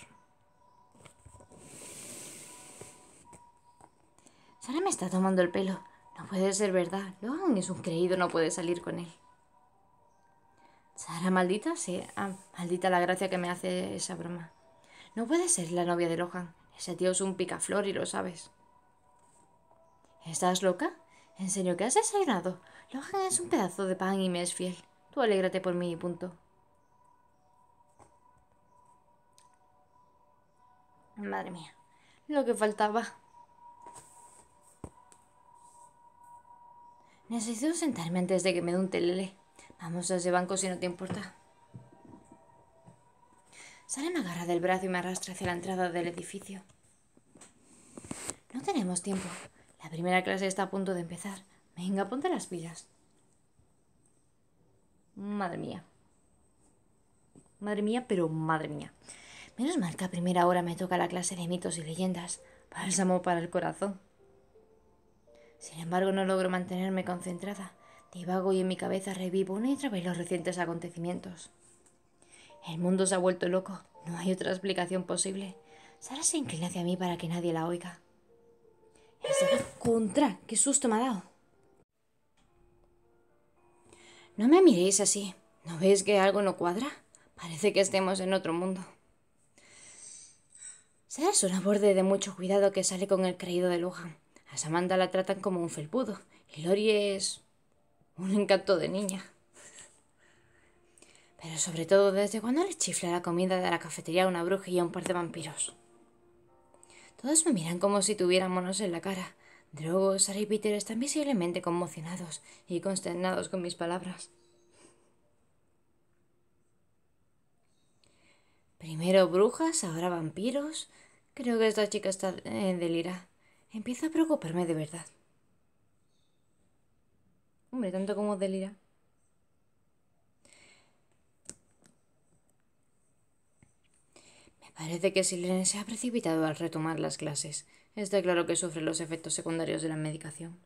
Speaker 1: Sara me está tomando el pelo. No puede ser verdad. Lohan es un creído, no puede salir con él. Sara, maldita sea. Ah, maldita la gracia que me hace esa broma. No puede ser la novia de Lohan. Ese tío es un picaflor y lo sabes. ¿Estás loca? ¿En serio que has desayunado? Lohan es un pedazo de pan y me es fiel. Tú alégrate por mí y punto. Madre mía, lo que faltaba. Necesito sentarme antes de que me dé un telele. Vamos a ese banco si no te importa. Sale me agarra del brazo y me arrastra hacia la entrada del edificio. No tenemos tiempo. La primera clase está a punto de empezar. Venga, ponte las pilas. Madre mía. Madre mía, pero madre mía. Menos mal que a primera hora me toca la clase de mitos y leyendas, bálsamo para el corazón. Sin embargo, no logro mantenerme concentrada. Divago y en mi cabeza revivo una y otra vez los recientes acontecimientos. El mundo se ha vuelto loco. No hay otra explicación posible. Sara se inclina hacia mí para que nadie la oiga. contra, qué susto me ha dado. No me miréis así. ¿No veis que algo no cuadra? Parece que estemos en otro mundo. Seas es una borde de mucho cuidado que sale con el creído de Luján. A Samantha la tratan como un felpudo. Y Lori es... un encanto de niña. Pero sobre todo, ¿desde cuando le chifla la comida de la cafetería a una bruja y a un par de vampiros? Todos me miran como si tuvieran monos en la cara. Drogo, Sara y Peter están visiblemente conmocionados y consternados con mis palabras. Primero brujas, ahora vampiros. Creo que esta chica está en delira. Empieza a preocuparme de verdad. Hombre, tanto como delira. Me parece que Silene se ha precipitado al retomar las clases. Está claro que sufre los efectos secundarios de la medicación.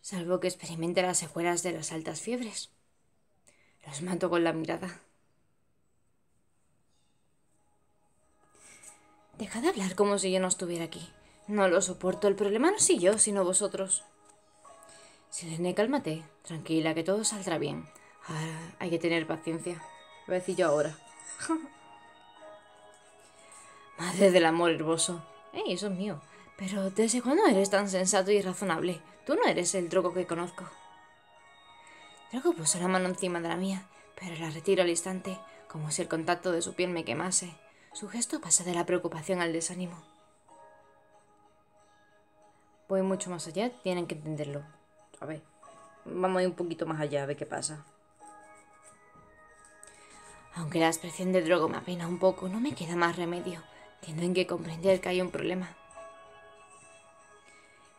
Speaker 1: Salvo que experimente las secuelas de las altas fiebres. Los mato con la mirada. Deja de hablar como si yo no estuviera aquí. No lo soporto. El problema no soy yo, sino vosotros. Silene, cálmate. Tranquila, que todo saldrá bien. Ahora hay que tener paciencia. Lo decir yo ahora. Madre del amor hermoso. ¡Ey, eso es mío! Pero ¿desde cuándo eres tan sensato y razonable? Tú no eres el truco que conozco. Drogo puso la mano encima de la mía, pero la retiro al instante, como si el contacto de su piel me quemase. Su gesto pasa de la preocupación al desánimo. Voy mucho más allá, tienen que entenderlo. A ver, vamos a ir un poquito más allá a ver qué pasa. Aunque la expresión de Drogo me apena un poco, no me queda más remedio. Tienen que comprender que hay un problema.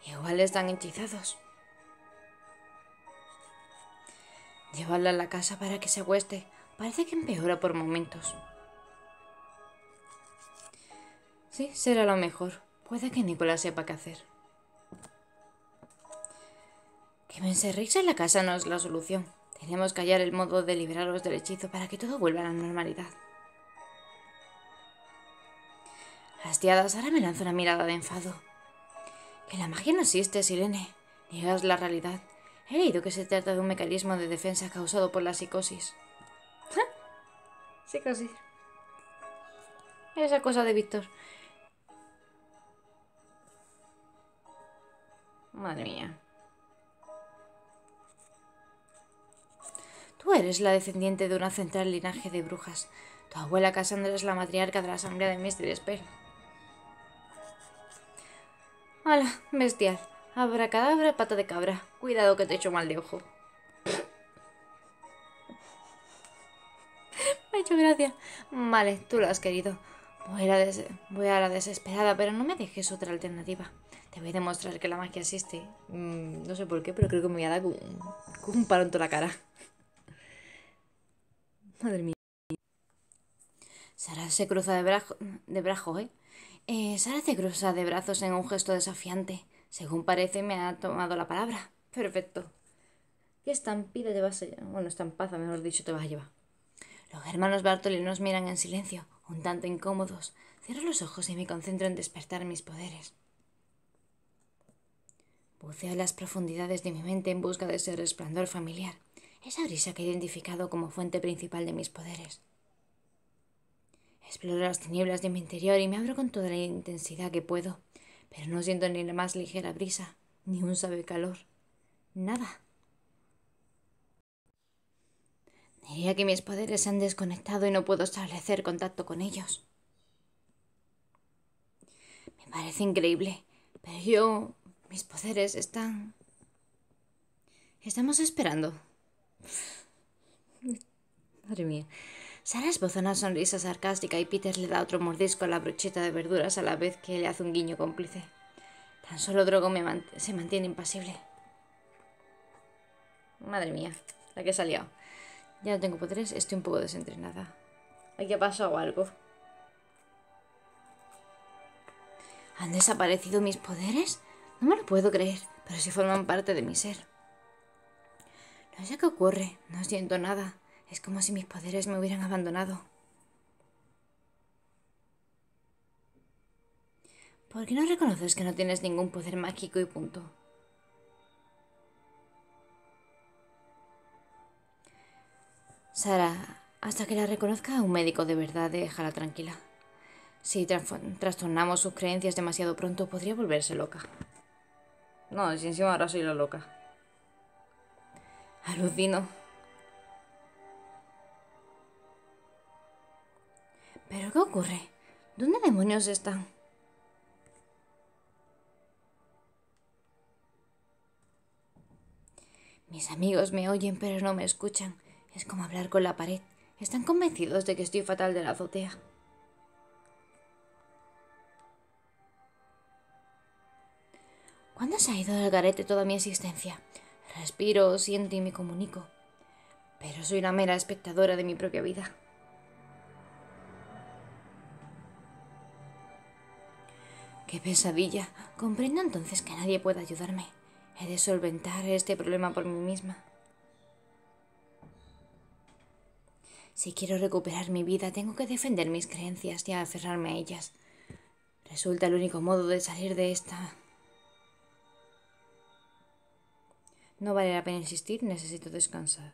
Speaker 1: Igual están hechizados. Llevarla a la casa para que se acueste. Parece que empeora por momentos. Sí, será lo mejor. Puede que Nicolás sepa qué hacer. Que me encerréis en la casa no es la solución. Tenemos que hallar el modo de liberaros del hechizo para que todo vuelva a la normalidad. Hastiadas, Sara me lanza una mirada de enfado. Que la magia no existe, Sirene. hagas la realidad. He leído que se trata de un mecanismo de defensa causado por la psicosis. psicosis. Esa cosa de Víctor. Madre mía. Tú eres la descendiente de una central linaje de brujas. Tu abuela Cassandra es la matriarca de la asamblea de Mr. Spell. Hola, bestia! cadáver pata de cabra. Cuidado que te hecho mal de ojo. Me ha hecho gracia. Vale, tú lo has querido. Voy a, la desesperada, pero no me dejes otra alternativa. Te voy a demostrar que la magia existe. Mm, no sé por qué, pero creo que me voy a dar un palo en toda la cara. Madre mía. Sara se cruza de, brazo, de brazos, ¿eh? ¿eh? Sara se cruza de brazos en un gesto desafiante. Según parece, me ha tomado la palabra. Perfecto. ¿Qué estampida llevas? Bueno, estampaza, mejor dicho, te va a llevar. Los hermanos Bartoli nos miran en silencio, un tanto incómodos. Cierro los ojos y me concentro en despertar mis poderes. Buceo en las profundidades de mi mente en busca de ese resplandor familiar, esa brisa que he identificado como fuente principal de mis poderes. Exploro las tinieblas de mi interior y me abro con toda la intensidad que puedo pero no siento ni la más ligera brisa, ni un sabe calor. Nada. Diría que mis poderes se han desconectado y no puedo establecer contacto con ellos. Me parece increíble, pero yo... mis poderes están... Estamos esperando. Madre mía. Sara esboza una sonrisa sarcástica y Peter le da otro mordisco a la brocheta de verduras a la vez que le hace un guiño cómplice. Tan solo Drogo se mantiene impasible. Madre mía, la que salió. Ya no tengo poderes, estoy un poco desentrenada. Aquí ha pasado algo. ¿Han desaparecido mis poderes? No me lo puedo creer, pero sí forman parte de mi ser. No sé qué ocurre, no siento nada. Es como si mis poderes me hubieran abandonado. ¿Por qué no reconoces que no tienes ningún poder mágico y punto? Sara, hasta que la reconozca un médico de verdad, déjala tranquila. Si trastornamos sus creencias demasiado pronto, podría volverse loca. No, si encima ahora soy la loca. Alucino. ¿Pero qué ocurre? ¿Dónde demonios están? Mis amigos me oyen pero no me escuchan. Es como hablar con la pared. Están convencidos de que estoy fatal de la azotea. ¿Cuándo se ha ido del garete toda mi existencia? Respiro, siento y me comunico. Pero soy una mera espectadora de mi propia vida. ¡Qué pesadilla! Comprendo entonces que nadie puede ayudarme. He de solventar este problema por mí misma. Si quiero recuperar mi vida, tengo que defender mis creencias y aferrarme a ellas. Resulta el único modo de salir de esta. No vale la pena insistir, necesito descansar.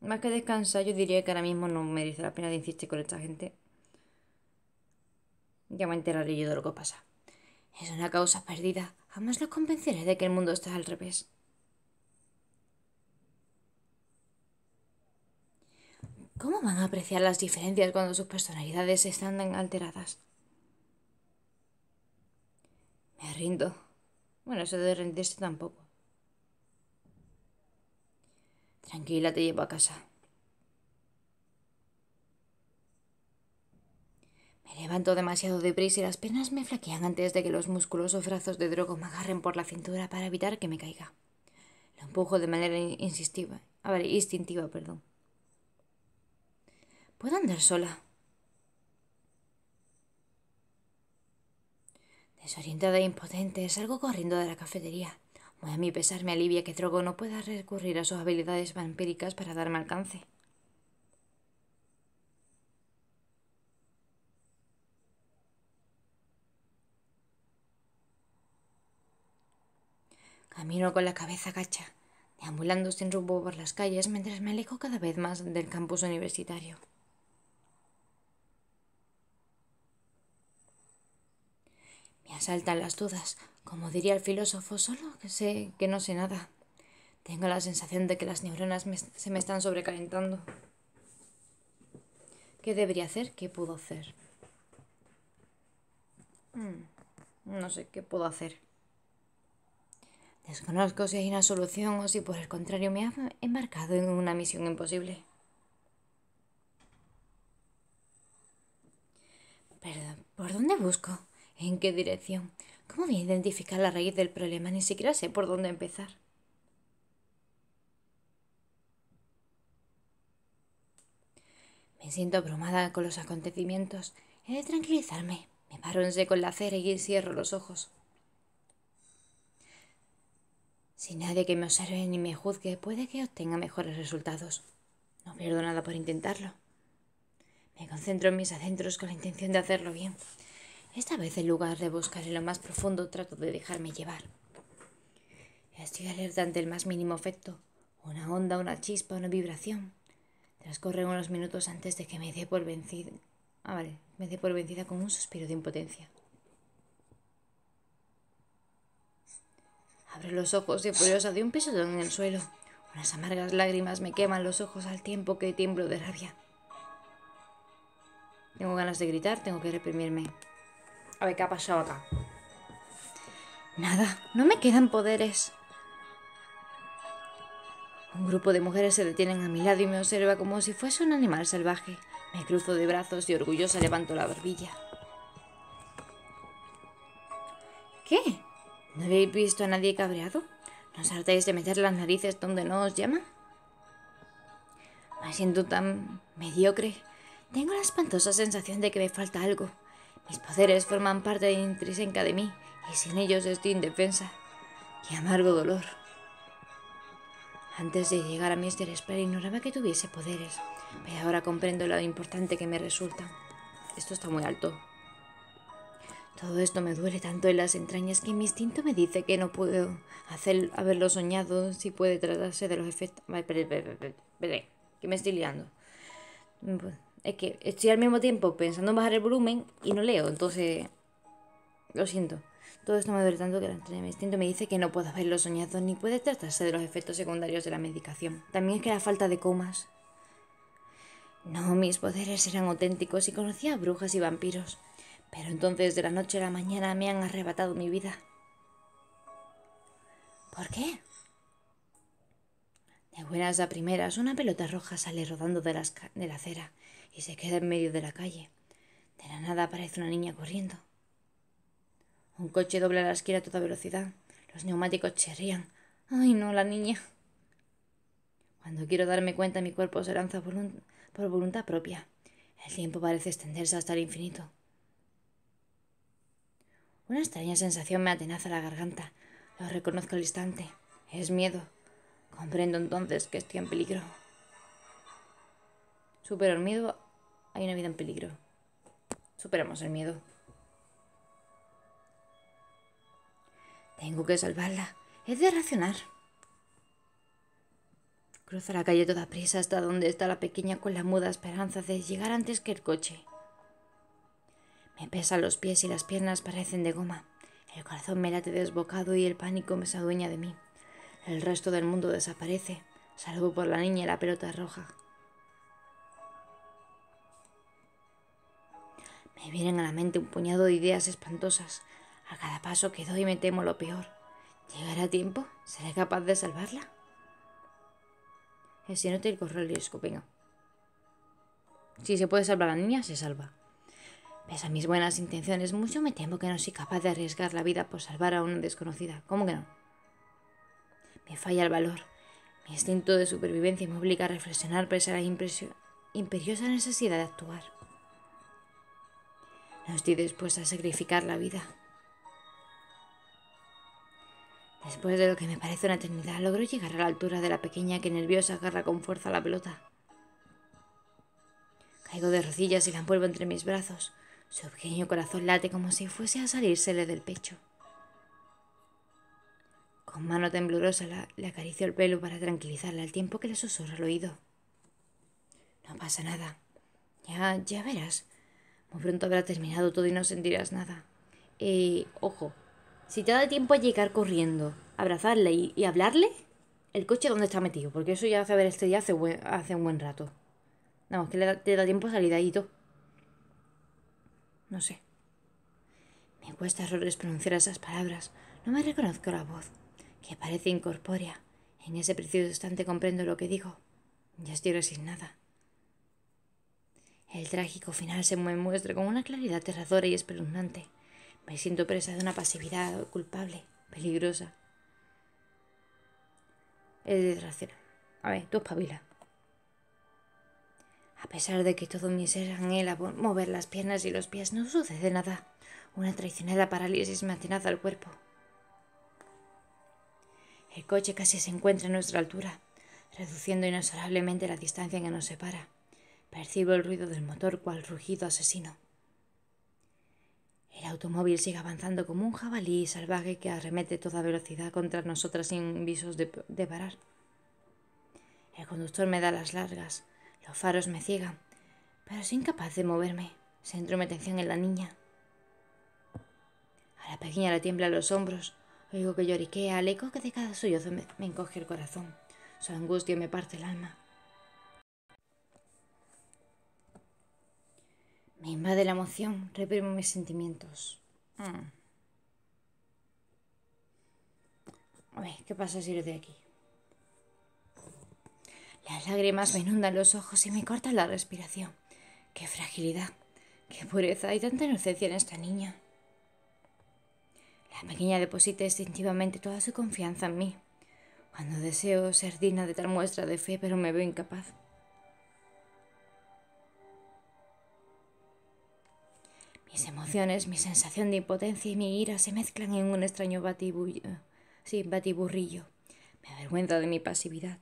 Speaker 1: Más que descansar, yo diría que ahora mismo no merece la pena de insistir con esta gente. Ya me enteraré yo de lo que pasa. Es una causa perdida. Jamás los convenceré de que el mundo está al revés. ¿Cómo van a apreciar las diferencias cuando sus personalidades están alteradas? Me rindo. Bueno, eso de rendirse tampoco. Tranquila, te llevo a casa. levanto demasiado deprisa y las penas me flaquean antes de que los musculosos brazos de Drogo me agarren por la cintura para evitar que me caiga. Lo empujo de manera insistiva, instintiva, perdón. ¿Puedo andar sola? Desorientada e impotente, salgo corriendo de la cafetería. Muy a mi pesar me alivia que Drogo no pueda recurrir a sus habilidades vampíricas para darme alcance. Camino con la cabeza gacha, deambulando sin rumbo por las calles mientras me alejo cada vez más del campus universitario. Me asaltan las dudas. Como diría el filósofo, solo que sé que no sé nada. Tengo la sensación de que las neuronas se me están sobrecalentando. ¿Qué debería hacer? ¿Qué puedo hacer? Hmm, no sé qué puedo hacer. Desconozco si hay una solución o si por el contrario me ha embarcado en una misión imposible. Perdón, ¿por dónde busco? ¿En qué dirección? ¿Cómo voy a identificar la raíz del problema? Ni siquiera sé por dónde empezar. Me siento abrumada con los acontecimientos. He de tranquilizarme. Me paro en seco la acera y cierro los ojos. Sin nadie que me observe ni me juzgue, puede que obtenga mejores resultados. No pierdo nada por intentarlo. Me concentro en mis adentros con la intención de hacerlo bien. Esta vez, en lugar de buscar en lo más profundo, trato de dejarme llevar. Estoy alerta ante el más mínimo efecto, una onda, una chispa, una vibración. Transcurren unos minutos antes de que me dé por vencida. Ah, vale, me dé por vencida con un suspiro de impotencia. Abre los ojos y furiosa de un pisotón en el suelo. Unas amargas lágrimas me queman los ojos al tiempo que tiemblo de rabia. Tengo ganas de gritar, tengo que reprimirme. A ver, ¿qué ha pasado acá? Nada, no me quedan poderes. Un grupo de mujeres se detienen a mi lado y me observa como si fuese un animal salvaje. Me cruzo de brazos y orgullosa levanto la barbilla. ¿Qué? ¿No habéis visto a nadie cabreado? ¿No os hartáis de meter las narices donde no os llama? Me siento tan mediocre. Tengo la espantosa sensación de que me falta algo. Mis poderes forman parte de intrínseca de mí, y sin ellos estoy indefensa. Qué amargo dolor. Antes de llegar a Mr. Spell ignoraba que tuviese poderes, pero ahora comprendo lo importante que me resulta. Esto está muy alto. Todo esto me duele tanto en las entrañas que mi instinto me dice que no puedo hacer, haberlo soñado si puede tratarse de los efectos... Vale, que me estoy liando. Pues, es que estoy al mismo tiempo pensando en bajar el volumen y no leo, entonces... Lo siento. Todo esto me duele tanto que la mi instinto me dice que no puedo haberlo soñado ni puede tratarse de los efectos secundarios de la medicación. También es que la falta de comas... No, mis poderes eran auténticos y conocía a brujas y vampiros. Pero entonces de la noche a la mañana me han arrebatado mi vida. ¿Por qué? De buenas a primeras, una pelota roja sale rodando de la, de la acera y se queda en medio de la calle. De la nada aparece una niña corriendo. Un coche dobla la esquina a toda velocidad. Los neumáticos chirrían. ¡Ay, no, la niña! Cuando quiero darme cuenta, mi cuerpo se lanza por voluntad propia. El tiempo parece extenderse hasta el infinito. Una extraña sensación me atenaza la garganta. Lo reconozco al instante. Es miedo. Comprendo entonces que estoy en peligro. Supero el miedo. Hay una vida en peligro. Superamos el miedo. Tengo que salvarla. He de racionar. Cruza la calle toda prisa hasta donde está la pequeña con la muda esperanza de llegar antes que el coche. Me pesan los pies y las piernas parecen de goma. El corazón me late desbocado y el pánico me se adueña de mí. El resto del mundo desaparece, salvo por la niña y la pelota roja. Me vienen a la mente un puñado de ideas espantosas. A cada paso que doy me temo lo peor. ¿Llegará tiempo? ¿Seré capaz de salvarla? Es inútil correr el y venga. Si se puede salvar a la niña, se salva. Pese a mis buenas intenciones, mucho me temo que no soy capaz de arriesgar la vida por salvar a una desconocida. ¿Cómo que no? Me falla el valor. Mi instinto de supervivencia me obliga a reflexionar pese a la imperiosa necesidad de actuar. No estoy dispuesta a sacrificar la vida. Después de lo que me parece una eternidad, logro llegar a la altura de la pequeña que nerviosa agarra con fuerza la pelota. Caigo de rodillas y la envuelvo entre mis brazos. Su pequeño corazón late como si fuese a salírsele del pecho. Con mano temblorosa le acarició el pelo para tranquilizarla al tiempo que le susurra al oído. No pasa nada. Ya, ya verás. Muy pronto habrá terminado todo y no sentirás nada. Eh, ojo, si te da tiempo a llegar corriendo, abrazarle y, hablarle, el coche dónde está metido, porque eso ya hace ver este día hace, un buen rato. Vamos, que le da, te da tiempo a salir todo. No sé. Me cuesta errores pronunciar esas palabras. No me reconozco la voz, que parece incorpórea. En ese preciso instante comprendo lo que digo. Ya estoy resignada. El trágico final se me muestra con una claridad aterradora y espeluznante. Me siento presa de una pasividad culpable, peligrosa. Es A ver, tú espabila. A pesar de que todo mi ser anhela mover las piernas y los pies, no sucede nada. Una traicionada parálisis me atenaza al cuerpo. El coche casi se encuentra a nuestra altura, reduciendo inexorablemente la distancia que nos separa. Percibo el ruido del motor cual rugido asesino. El automóvil sigue avanzando como un jabalí salvaje que arremete toda velocidad contra nosotras sin visos de parar. El conductor me da las largas, los faros me ciegan, pero soy incapaz de moverme. Centro mi atención en la niña. A la pequeña le tiembla los hombros. Oigo que lloriquea, al eco que de cada suyo me, encoge el corazón. Su angustia me parte el alma. Me invade la emoción, reprimo mis sentimientos. Mm. A ver, ¿qué pasa si lo de aquí? Las lágrimas me inundan los ojos y me cortan la respiración. Qué fragilidad, qué pureza y tanta inocencia en esta niña. La pequeña deposita instintivamente toda su confianza en mí, cuando deseo ser digna de tal muestra de fe, pero me veo incapaz. Mis emociones, mi sensación de impotencia y mi ira se mezclan en un extraño batiburrillo. Me avergüenza de mi pasividad.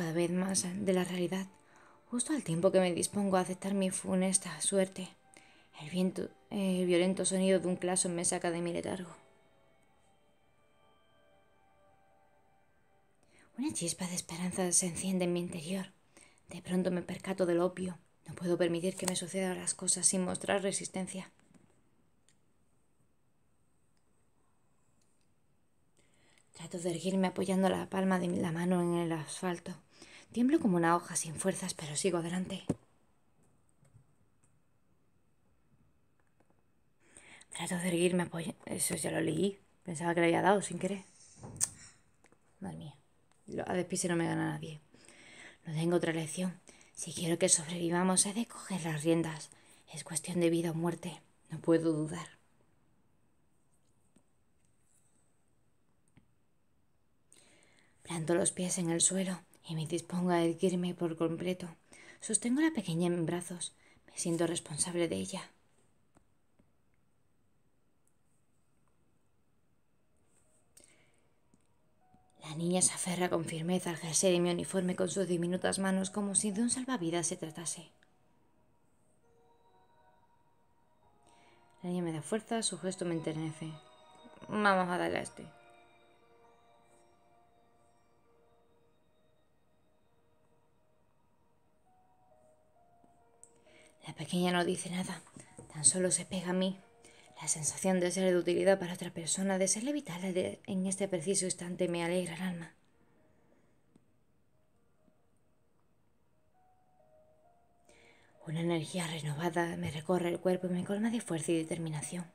Speaker 1: cada vez más de la realidad, justo al tiempo que me dispongo a aceptar mi funesta suerte. El, viento, el violento sonido de un claso me saca de mi letargo. Una chispa de esperanza se enciende en mi interior. De pronto me percato del opio. No puedo permitir que me sucedan las cosas sin mostrar resistencia. Trato de erguirme apoyando la palma de la mano en el asfalto. Tiemblo como una hoja sin fuerzas, pero sigo adelante. Trato de erguirme apoyando. Pues, eso ya lo leí. Pensaba que lo había dado sin querer. Madre mía. A despise no me gana nadie. No tengo otra elección. Si quiero que sobrevivamos, he de coger las riendas. Es cuestión de vida o muerte. No puedo dudar. Planto los pies en el suelo y me dispongo a adquirirme por completo. Sostengo a la pequeña en mis brazos. Me siento responsable de ella. La niña se aferra con firmeza al jersey de mi uniforme con sus diminutas manos como si de un salvavidas se tratase. La niña me da fuerza, su gesto me enternece. Vamos a darle a este. La pequeña no dice nada, tan solo se pega a mí. La sensación de ser de utilidad para otra persona, de ser vital en este preciso instante, me alegra el alma. Una energía renovada me recorre el cuerpo y me colma de fuerza y determinación.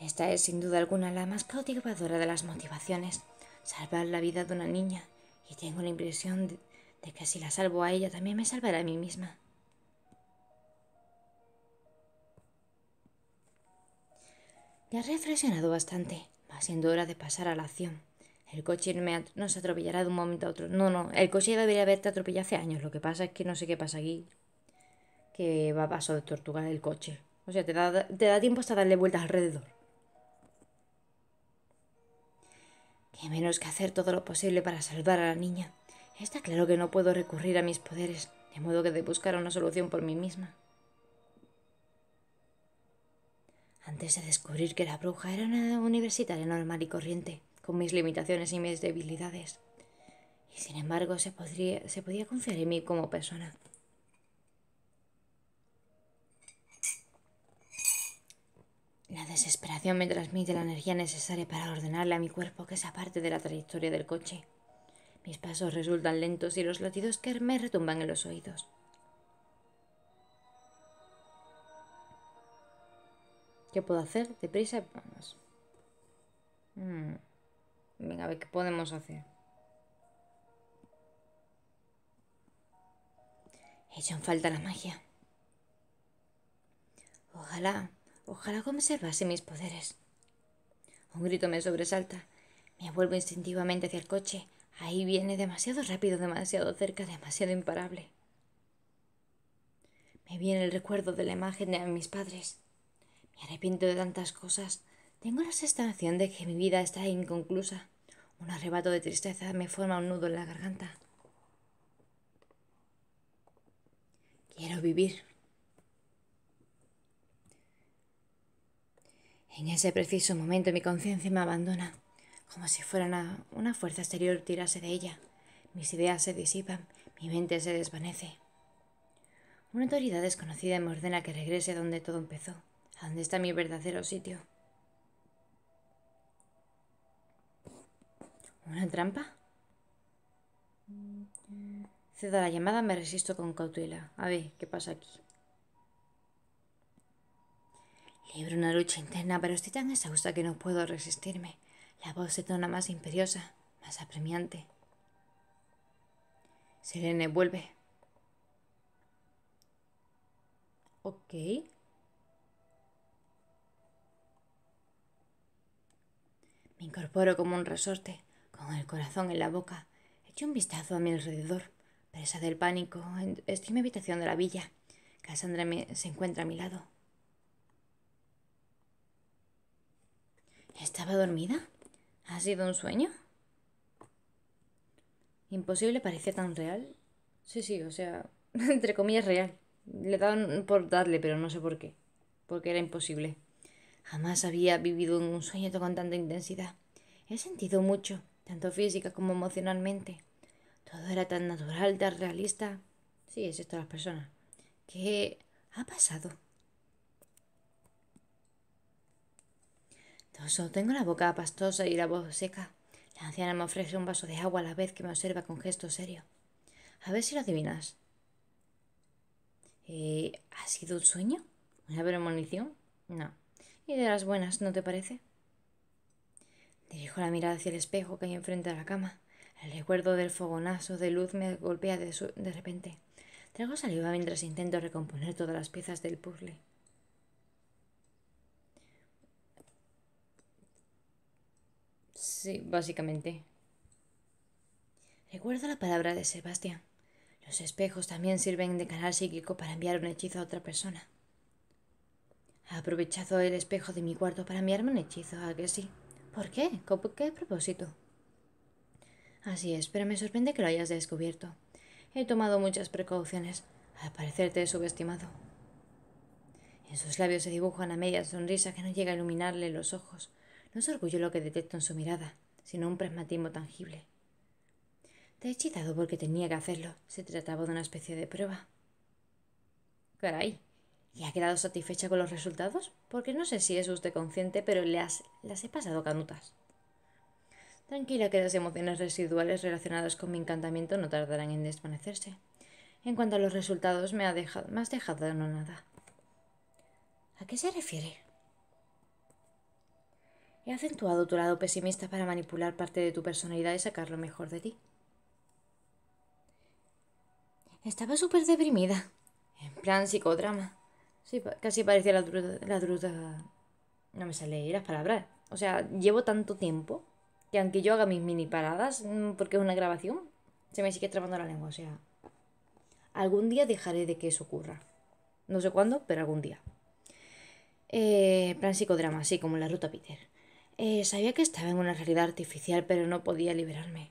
Speaker 1: Esta es sin duda alguna la más cautivadora de las motivaciones, salvar la vida de una niña, y tengo la impresión de de que si la salvo a ella también me salvará a mí misma. Ya he reflexionado bastante, va siendo hora de pasar a la acción. El coche no se atropellará de un momento a otro. No, no, el coche debería haberte atropellado hace años. Lo que pasa es que no sé qué pasa aquí. Que va a paso de tortuga el coche. O sea, te da, te da tiempo hasta darle vueltas alrededor. Qué menos que hacer todo lo posible para salvar a la niña. Está claro que no puedo recurrir a mis poderes, de modo que de buscar una solución por mí misma. Antes de descubrir que la bruja era una universitaria normal y corriente, con mis limitaciones y mis debilidades. Y sin embargo, se, podía confiar en mí como persona. La desesperación me transmite la energía necesaria para ordenarle a mi cuerpo que se aparte de la trayectoria del coche. Mis pasos resultan lentos y los latidos que me retumban en los oídos. ¿Qué puedo hacer? Deprisa, vamos. Hmm. Venga, a ver qué podemos hacer. He hecho en falta la magia. Ojalá, ojalá conservase mis poderes. Un grito me sobresalta. Me vuelvo instintivamente hacia el coche Ahí viene demasiado rápido, demasiado cerca, demasiado imparable. Me viene el recuerdo de la imagen de mis padres. Me arrepiento de tantas cosas. Tengo la sensación de que mi vida está inconclusa. Un arrebato de tristeza me forma un nudo en la garganta. Quiero vivir. En ese preciso momento mi conciencia me abandona como si fuera una, una fuerza exterior tirase de ella. Mis ideas se disipan, mi mente se desvanece. Una autoridad desconocida me ordena que regrese a donde todo empezó, a donde está mi verdadero sitio. ¿Una trampa? Cedo la llamada, me resisto con cautela. A ver, ¿qué pasa aquí? Libro una lucha interna, pero estoy tan exhausta que no puedo resistirme. La voz se torna más imperiosa, más apremiante. Selene, vuelve. Ok. Me incorporo como un resorte, con el corazón en la boca. Echo un vistazo a mi alrededor. Presa del pánico, estoy en mi habitación de la villa. Cassandra se encuentra a mi lado. ¿Estaba dormida? ¿Ha sido un sueño? Imposible parecía tan real. Sí, sí, o sea, entre comillas real. Le daban por darle, pero no sé por qué. Porque era imposible. Jamás había vivido un sueño con tanta intensidad. He sentido mucho, tanto física como emocionalmente. Todo era tan natural, tan realista. Sí, es esto las personas. ¿Qué ha pasado? tengo la boca pastosa y la voz seca. La anciana me ofrece un vaso de agua a la vez que me observa con gesto serio. A ver si lo adivinas. Eh, ¿Ha sido un sueño? ¿Una premonición? No. Y de las buenas, ¿no te parece? Dirijo la mirada hacia el espejo que hay enfrente de la cama. El recuerdo del fogonazo de luz me golpea de, de repente. Traigo saliva mientras intento recomponer todas las piezas del puzzle. Sí, básicamente. Recuerdo la palabra de Sebastián. Los espejos también sirven de canal psíquico para enviar un hechizo a otra persona. Ha aprovechado el espejo de mi cuarto para enviarme un hechizo, ¿a que sí? ¿Por qué? ¿Con qué propósito? Así es, pero me sorprende que lo hayas descubierto. He tomado muchas precauciones. Al parecer te he subestimado. En sus labios se dibuja una media sonrisa que no llega a iluminarle los ojos. No es orgullo lo que detecto en su mirada, sino un pragmatismo tangible. Te he chitado porque tenía que hacerlo. Se trataba de una especie de prueba. Caray, ¿y ha quedado satisfecha con los resultados? Porque no sé si es usted consciente, pero las, las he pasado canutas. Tranquila que las emociones residuales relacionadas con mi encantamiento no tardarán en desvanecerse. En cuanto a los resultados, me, ha dejado, más dejado no nada. ¿A qué se refiere? He acentuado tu lado pesimista para manipular parte de tu personalidad y sacar lo mejor de ti. Estaba súper deprimida. En plan psicodrama. Sí, casi parecía la druta, No me sale las palabras. O sea, llevo tanto tiempo que aunque yo haga mis mini paradas, mm, porque es una grabación, se me sigue trabando la lengua. O sea, algún día dejaré de que eso ocurra. No sé cuándo, pero algún día. Eh, plan psicodrama, sí, como la ruta Peter. Eh, sabía que estaba en una realidad artificial, pero no podía liberarme.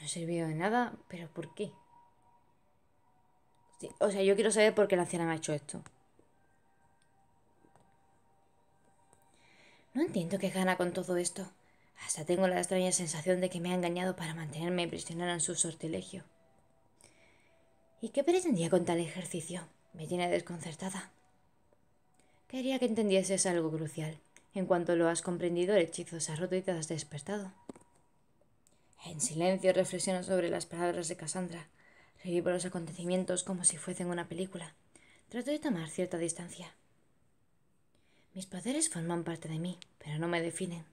Speaker 1: No sirvió de nada, pero ¿por qué? o sea, yo quiero saber por qué la anciana me ha hecho esto. No entiendo qué gana con todo esto. Hasta tengo la extraña sensación de que me ha engañado para mantenerme prisionera en su sortilegio. ¿Y qué pretendía con tal ejercicio? Me tiene desconcertada. Quería que entendieses algo crucial. En cuanto lo has comprendido, el hechizo se ha roto y te has despertado. En silencio reflexiono sobre las palabras de Cassandra. Revivo los acontecimientos como si fuesen una película. Trato de tomar cierta distancia. Mis poderes forman parte de mí, pero no me definen.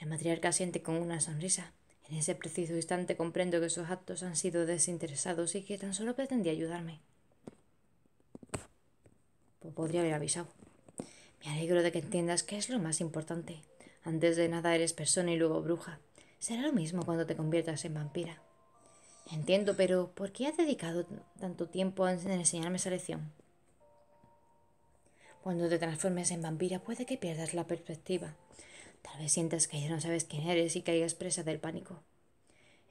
Speaker 1: La matriarca siente con una sonrisa. En ese preciso instante comprendo que sus actos han sido desinteresados y que tan solo pretendía ayudarme. Pues podría haber avisado. Me alegro de que entiendas que es lo más importante. Antes de nada eres persona y luego bruja. Será lo mismo cuando te conviertas en vampira. Entiendo, pero ¿por qué has dedicado tanto tiempo en enseñarme esa lección? Cuando te transformes en vampira puede que pierdas la perspectiva. Tal vez sientas que ya no sabes quién eres y caigas presa del pánico.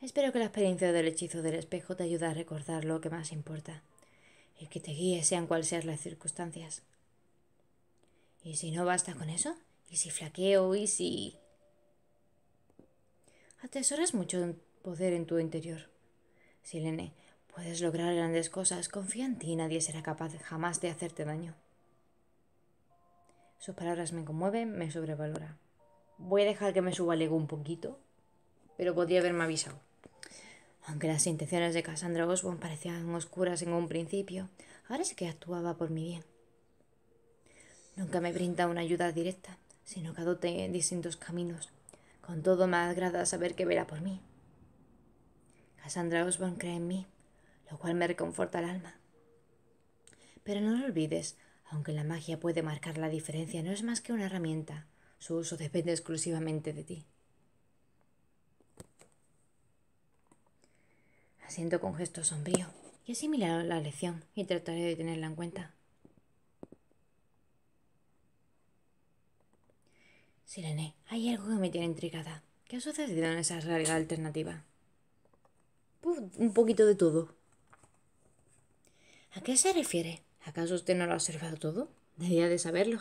Speaker 1: Espero que la experiencia del hechizo del espejo te ayude a recordar lo que más importa y que te guíe sean cuales sean las circunstancias. ¿Y si no basta con eso? ¿Y si flaqueo? ¿Y si...? Atesoras mucho poder en tu interior. Silene, puedes lograr grandes cosas, confía en ti, y nadie será capaz jamás de hacerte daño. Sus palabras me conmueven, me sobrevalora. Voy a dejar que me suba el ego un poquito, pero podría haberme avisado. Aunque las intenciones de Cassandra Osborne parecían oscuras en un principio, ahora sí que actuaba por mi bien. Nunca me brinda una ayuda directa, sino que adopte distintos caminos. Con todo me agrada saber que verá por mí. Cassandra Osborne cree en mí, lo cual me reconforta el alma. Pero no lo olvides, aunque la magia puede marcar la diferencia, no es más que una herramienta. Su uso depende exclusivamente de ti. Asiento con gesto sombrío y asimilado la lección y trataré de tenerla en cuenta. Sirene, hay algo que me tiene intrigada. ¿Qué ha sucedido en esa realidad alternativa? un poquito de todo. ¿A qué se refiere? ¿Acaso usted no lo ha observado todo? Debería de saberlo.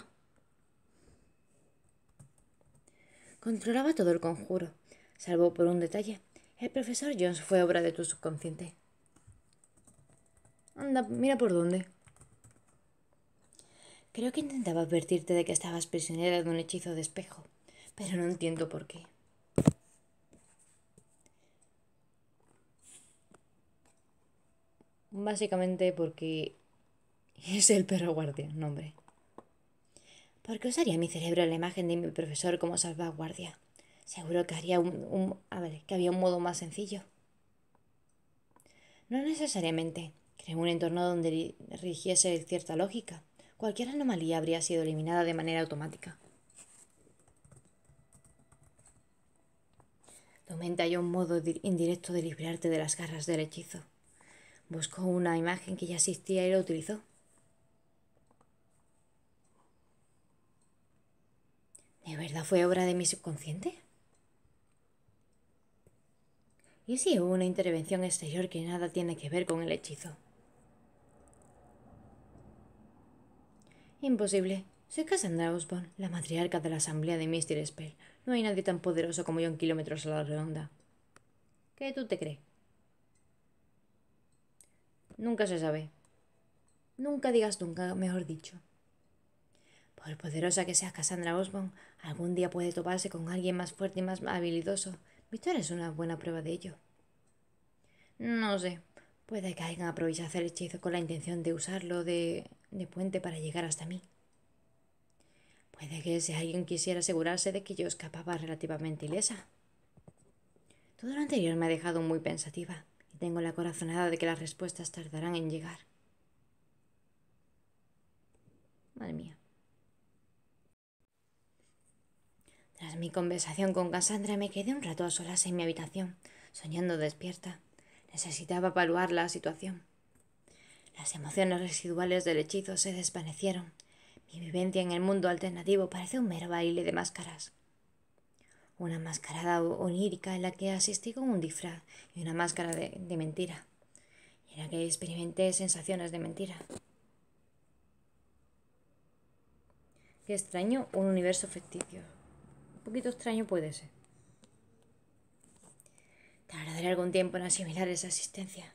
Speaker 1: Controlaba todo el conjuro, salvo por un detalle, el profesor Jones fue obra de tu subconsciente. Anda, mira por dónde. Creo que intentaba advertirte de que estabas prisionera de un hechizo de espejo, pero no entiendo por qué. Básicamente porque es el perro guardia, nombre. ¿Por qué usaría mi cerebro la imagen de mi profesor como salvaguardia? Seguro que, haría un, que había un modo más sencillo. No necesariamente. Creó un entorno donde rigiese cierta lógica. Cualquier anomalía habría sido eliminada de manera automática. mente halló un modo indirecto de librarte de las garras del hechizo. Buscó una imagen que ya existía y la utilizó. ¿De verdad fue obra de mi subconsciente? ¿Y si hubo una intervención exterior que nada tiene que ver con el hechizo? Imposible. Soy Cassandra Osborne, la matriarca de la asamblea de Mister Spell. No hay nadie tan poderoso como yo en kilómetros a la redonda. ¿Qué tú te crees? Nunca se sabe. Nunca digas nunca, mejor dicho. Por poderosa que sea Cassandra Osborne, algún día puede toparse con alguien más fuerte y más habilidoso Víctor es una buena prueba de ello. No sé, puede que alguien aprovechado hacer el hechizo con la intención de usarlo de, de puente para llegar hasta mí. Puede que si alguien quisiera asegurarse de que yo escapaba relativamente ilesa. Todo lo anterior me ha dejado muy pensativa y tengo la corazonada de que las respuestas tardarán en llegar. Madre mía. Tras mi conversación con Cassandra me quedé un rato a solas en mi habitación, soñando despierta. Necesitaba evaluar la situación. Las emociones residuales del hechizo se desvanecieron. Mi vivencia en el mundo alternativo parece un mero baile de máscaras. Una mascarada onírica en la que asistí con un disfraz y una máscara de, de mentira. Y en la que experimenté sensaciones de mentira. Qué extraño un universo ficticio. Un poquito extraño puede ser. Tardaré algún tiempo en asimilar esa asistencia.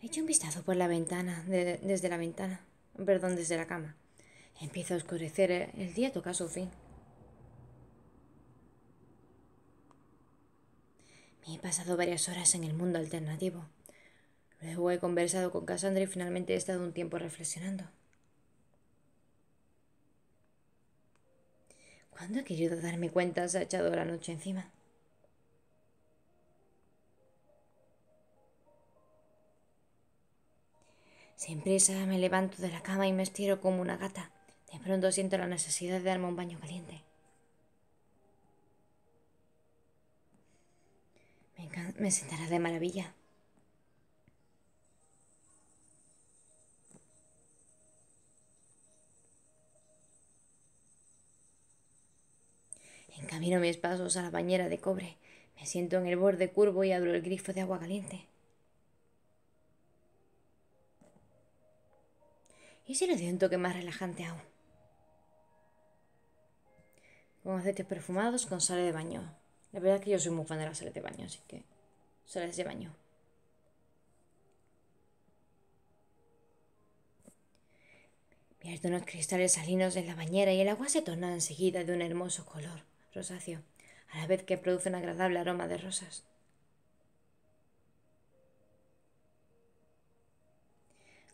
Speaker 1: He hecho un vistazo por la ventana, desde la ventana, perdón, desde la cama. Empieza a oscurecer, el día toca su fin. Me he pasado varias horas en el mundo alternativo. Luego he conversado con Cassandra y finalmente he estado un tiempo reflexionando. ¿Cuándo ha querido darme cuenta se ha echado la noche encima? Sin prisa me levanto de la cama y me estiro como una gata. De pronto siento la necesidad de darme un baño caliente. Me, me sentará de maravilla. Encamino mis pasos a la bañera de cobre. Me siento en el borde curvo y abro el grifo de agua caliente. Y si lo siento que más relajante aún. Con aceites perfumados con sal de baño. La verdad es que yo soy muy fan de la sales de baño, así que sales de baño. Pierdo unos cristales salinos en la bañera y el agua se torna enseguida de un hermoso color rosáceo, a la vez que produce un agradable aroma de rosas.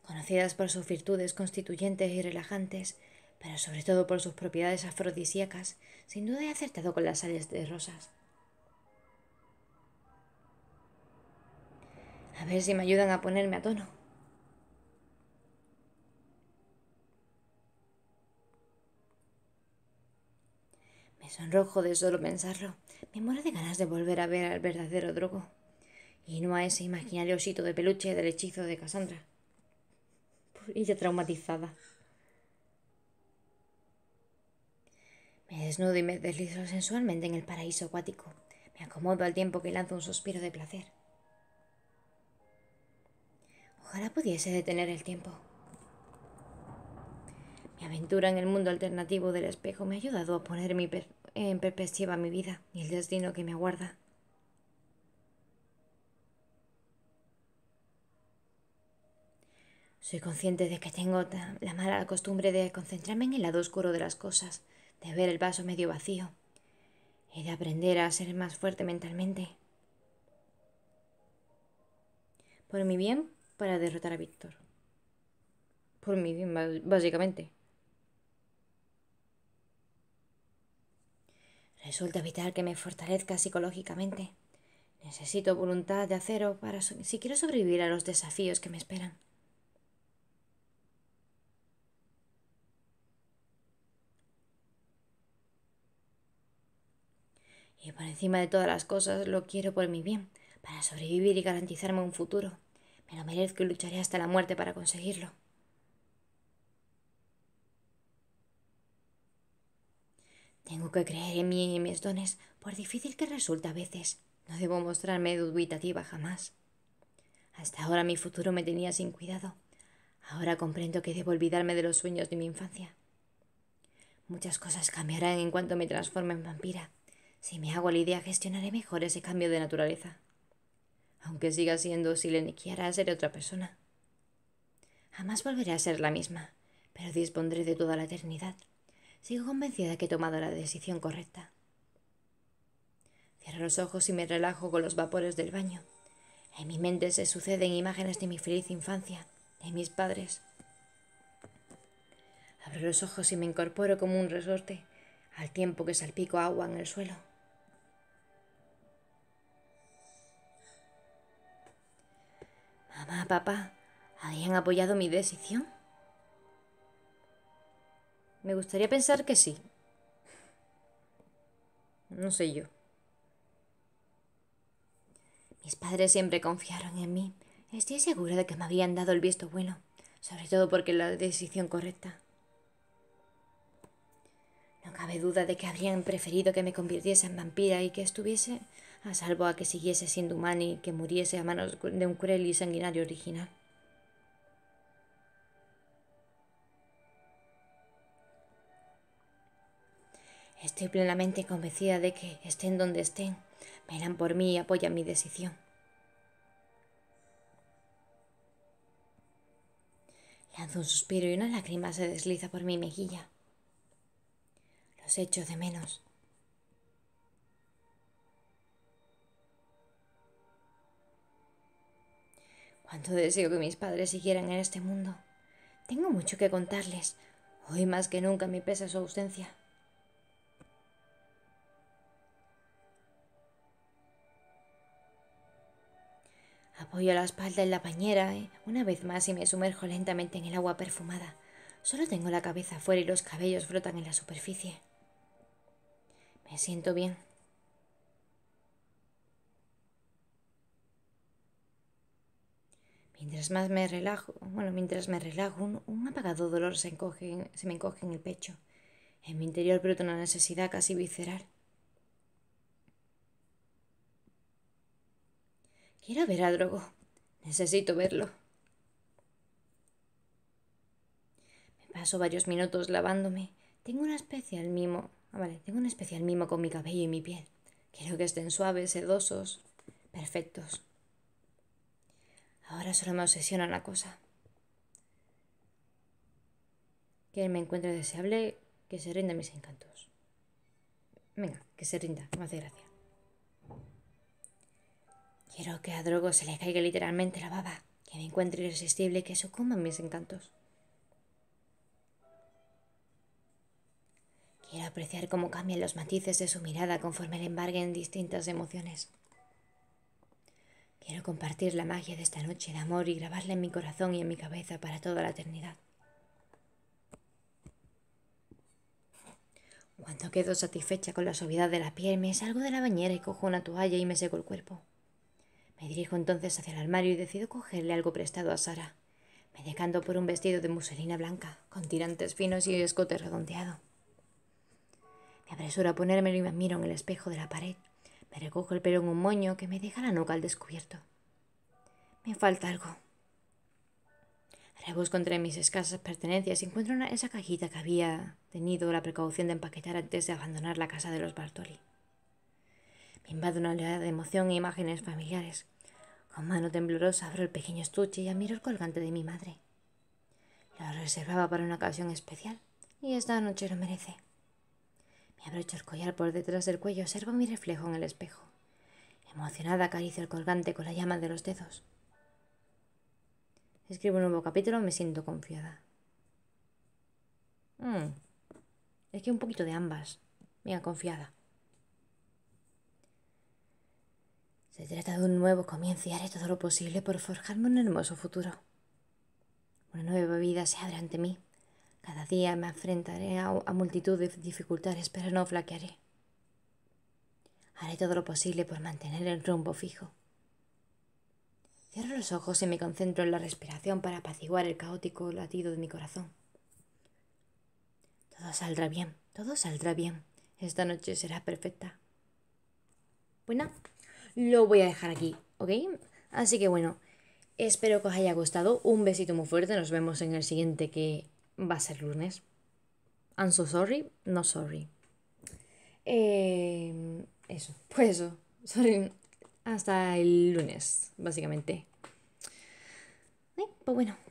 Speaker 1: Conocidas por sus virtudes constituyentes y relajantes, pero sobre todo por sus propiedades afrodisíacas, sin duda he acertado con las sales de rosas. A ver si me ayudan a ponerme a tono. Sonrojo de solo pensarlo. Me muero de ganas de volver a ver al verdadero Drogo. Y no a ese imaginario osito de peluche del hechizo de Cassandra. Ella traumatizada. Me desnudo y me deslizo sensualmente en el paraíso acuático. Me acomodo al tiempo que lanzo un suspiro de placer. Ojalá pudiese detener el tiempo. Mi aventura en el mundo alternativo del espejo me ha ayudado a poner mi, per en perspectiva mi vida y el destino que me aguarda. Soy consciente de que tengo la mala costumbre de concentrarme en el lado oscuro de las cosas, de ver el vaso medio vacío. Y de aprender a ser más fuerte mentalmente. Por mi bien, para derrotar a Víctor. Por mi bien, básicamente. Resulta vital que me fortalezca psicológicamente. Necesito voluntad de acero para si quiero sobrevivir a los desafíos que me esperan. Y por encima de todas las cosas lo quiero por mi bien, para sobrevivir y garantizarme un futuro. Me lo merezco y lucharé hasta la muerte para conseguirlo. Tengo que creer en mí y en mis dones, por difícil que resulte a veces. No debo mostrarme dubitativa jamás. Hasta ahora mi futuro me tenía sin cuidado. Ahora comprendo que debo olvidarme de los sueños de mi infancia. Muchas cosas cambiarán en cuanto me transforme en vampira. Si me hago la idea, gestionaré mejor ese cambio de naturaleza. Aunque siga siendo Sileniquiera, seré otra persona. Jamás volveré a ser la misma, pero dispondré de toda la eternidad Sigo convencida de que he tomado la decisión correcta. Cierro los ojos y me relajo con los vapores del baño. En mi mente se suceden imágenes de mi feliz infancia, de mis padres. Abro los ojos y me incorporo como un resorte, al tiempo que salpico agua en el suelo. Mamá, papá, ¿habían apoyado mi decisión? Me gustaría pensar que sí. No sé yo. Mis padres siempre confiaron en mí. Estoy segura de que me habían dado el visto bueno, sobre todo porque la decisión correcta. No cabe duda de que habrían preferido que me convirtiese en vampira y que estuviese a salvo a que siguiese siendo humana y que muriese a manos de un cruel y sanguinario original. Estoy plenamente convencida de que, estén donde estén, verán por mí y apoyan mi decisión. Lanzo un suspiro y una lágrima se desliza por mi mejilla. Los echo de menos. Cuánto deseo que mis padres siguieran en este mundo. Tengo mucho que contarles. Hoy más que nunca me pesa su ausencia. Apoyo la espalda en la pañera ¿eh? una vez más y me sumerjo lentamente en el agua perfumada. Solo tengo la cabeza afuera y los cabellos flotan en la superficie. Me siento bien. Mientras más me relajo, bueno, mientras me relajo, un, apagado dolor se, encoge, se me encoge en el pecho. En mi interior brota una necesidad casi visceral. Quiero ver a Drogo. Necesito verlo. Me paso varios minutos lavándome. Tengo una especial mimo. Ah, vale, tengo un especial mimo con mi cabello y mi piel. Quiero que estén suaves, sedosos, perfectos. Ahora solo me obsesiona una cosa. Que él me encuentre deseable, que se rinda mis encantos. Venga, que se rinda, me hace gracia. Quiero que a Drogo se le caiga literalmente la baba, que me encuentre irresistible y que sucumban mis encantos. Quiero apreciar cómo cambian los matices de su mirada conforme le embarguen distintas emociones. Quiero compartir la magia de esta noche de amor y grabarla en mi corazón y en mi cabeza para toda la eternidad. Cuando quedo satisfecha con la suavidad de la piel, me salgo de la bañera y cojo una toalla y me seco el cuerpo. Me dirijo entonces hacia el armario y decido cogerle algo prestado a Sara. Me decanto por un vestido de muselina blanca, con tirantes finos y escote redondeado. Me apresuro a ponérmelo y me miro en el espejo de la pared. Me recojo el pelo en un moño que me deja la nuca al descubierto. Me falta algo. Rebusco entre mis escasas pertenencias y encuentro esa cajita que había tenido la precaución de empaquetar antes de abandonar la casa de los Bartoli. Invado una oleada de emoción e imágenes familiares. Con mano temblorosa abro el pequeño estuche y admiro el colgante de mi madre. Lo reservaba para una ocasión especial y esta noche lo merece. Me abrocho el collar por detrás del cuello, y observo mi reflejo en el espejo. Emocionada acaricio el colgante con la llama de los dedos. Escribo un nuevo capítulo, me siento confiada. Mm. Es que un poquito de ambas. Mira, confiada. Se trata de un nuevo comienzo y haré todo lo posible por forjarme un hermoso futuro. Una nueva vida se abre ante mí. Cada día me enfrentaré a, a multitud de dificultades, pero no flaquearé. Haré todo lo posible por mantener el rumbo fijo. Cierro los ojos y me concentro en la respiración para apaciguar el caótico latido de mi corazón. Todo saldrá bien, todo saldrá bien. Esta noche será perfecta. Buena lo voy a dejar aquí, ¿ok? Así que bueno, espero que os haya gustado. Un besito muy fuerte. Nos vemos en el siguiente que va a ser lunes. I'm so sorry, no sorry. Em, eso, pues eso. Sorry. Hasta el lunes, básicamente. pues bueno.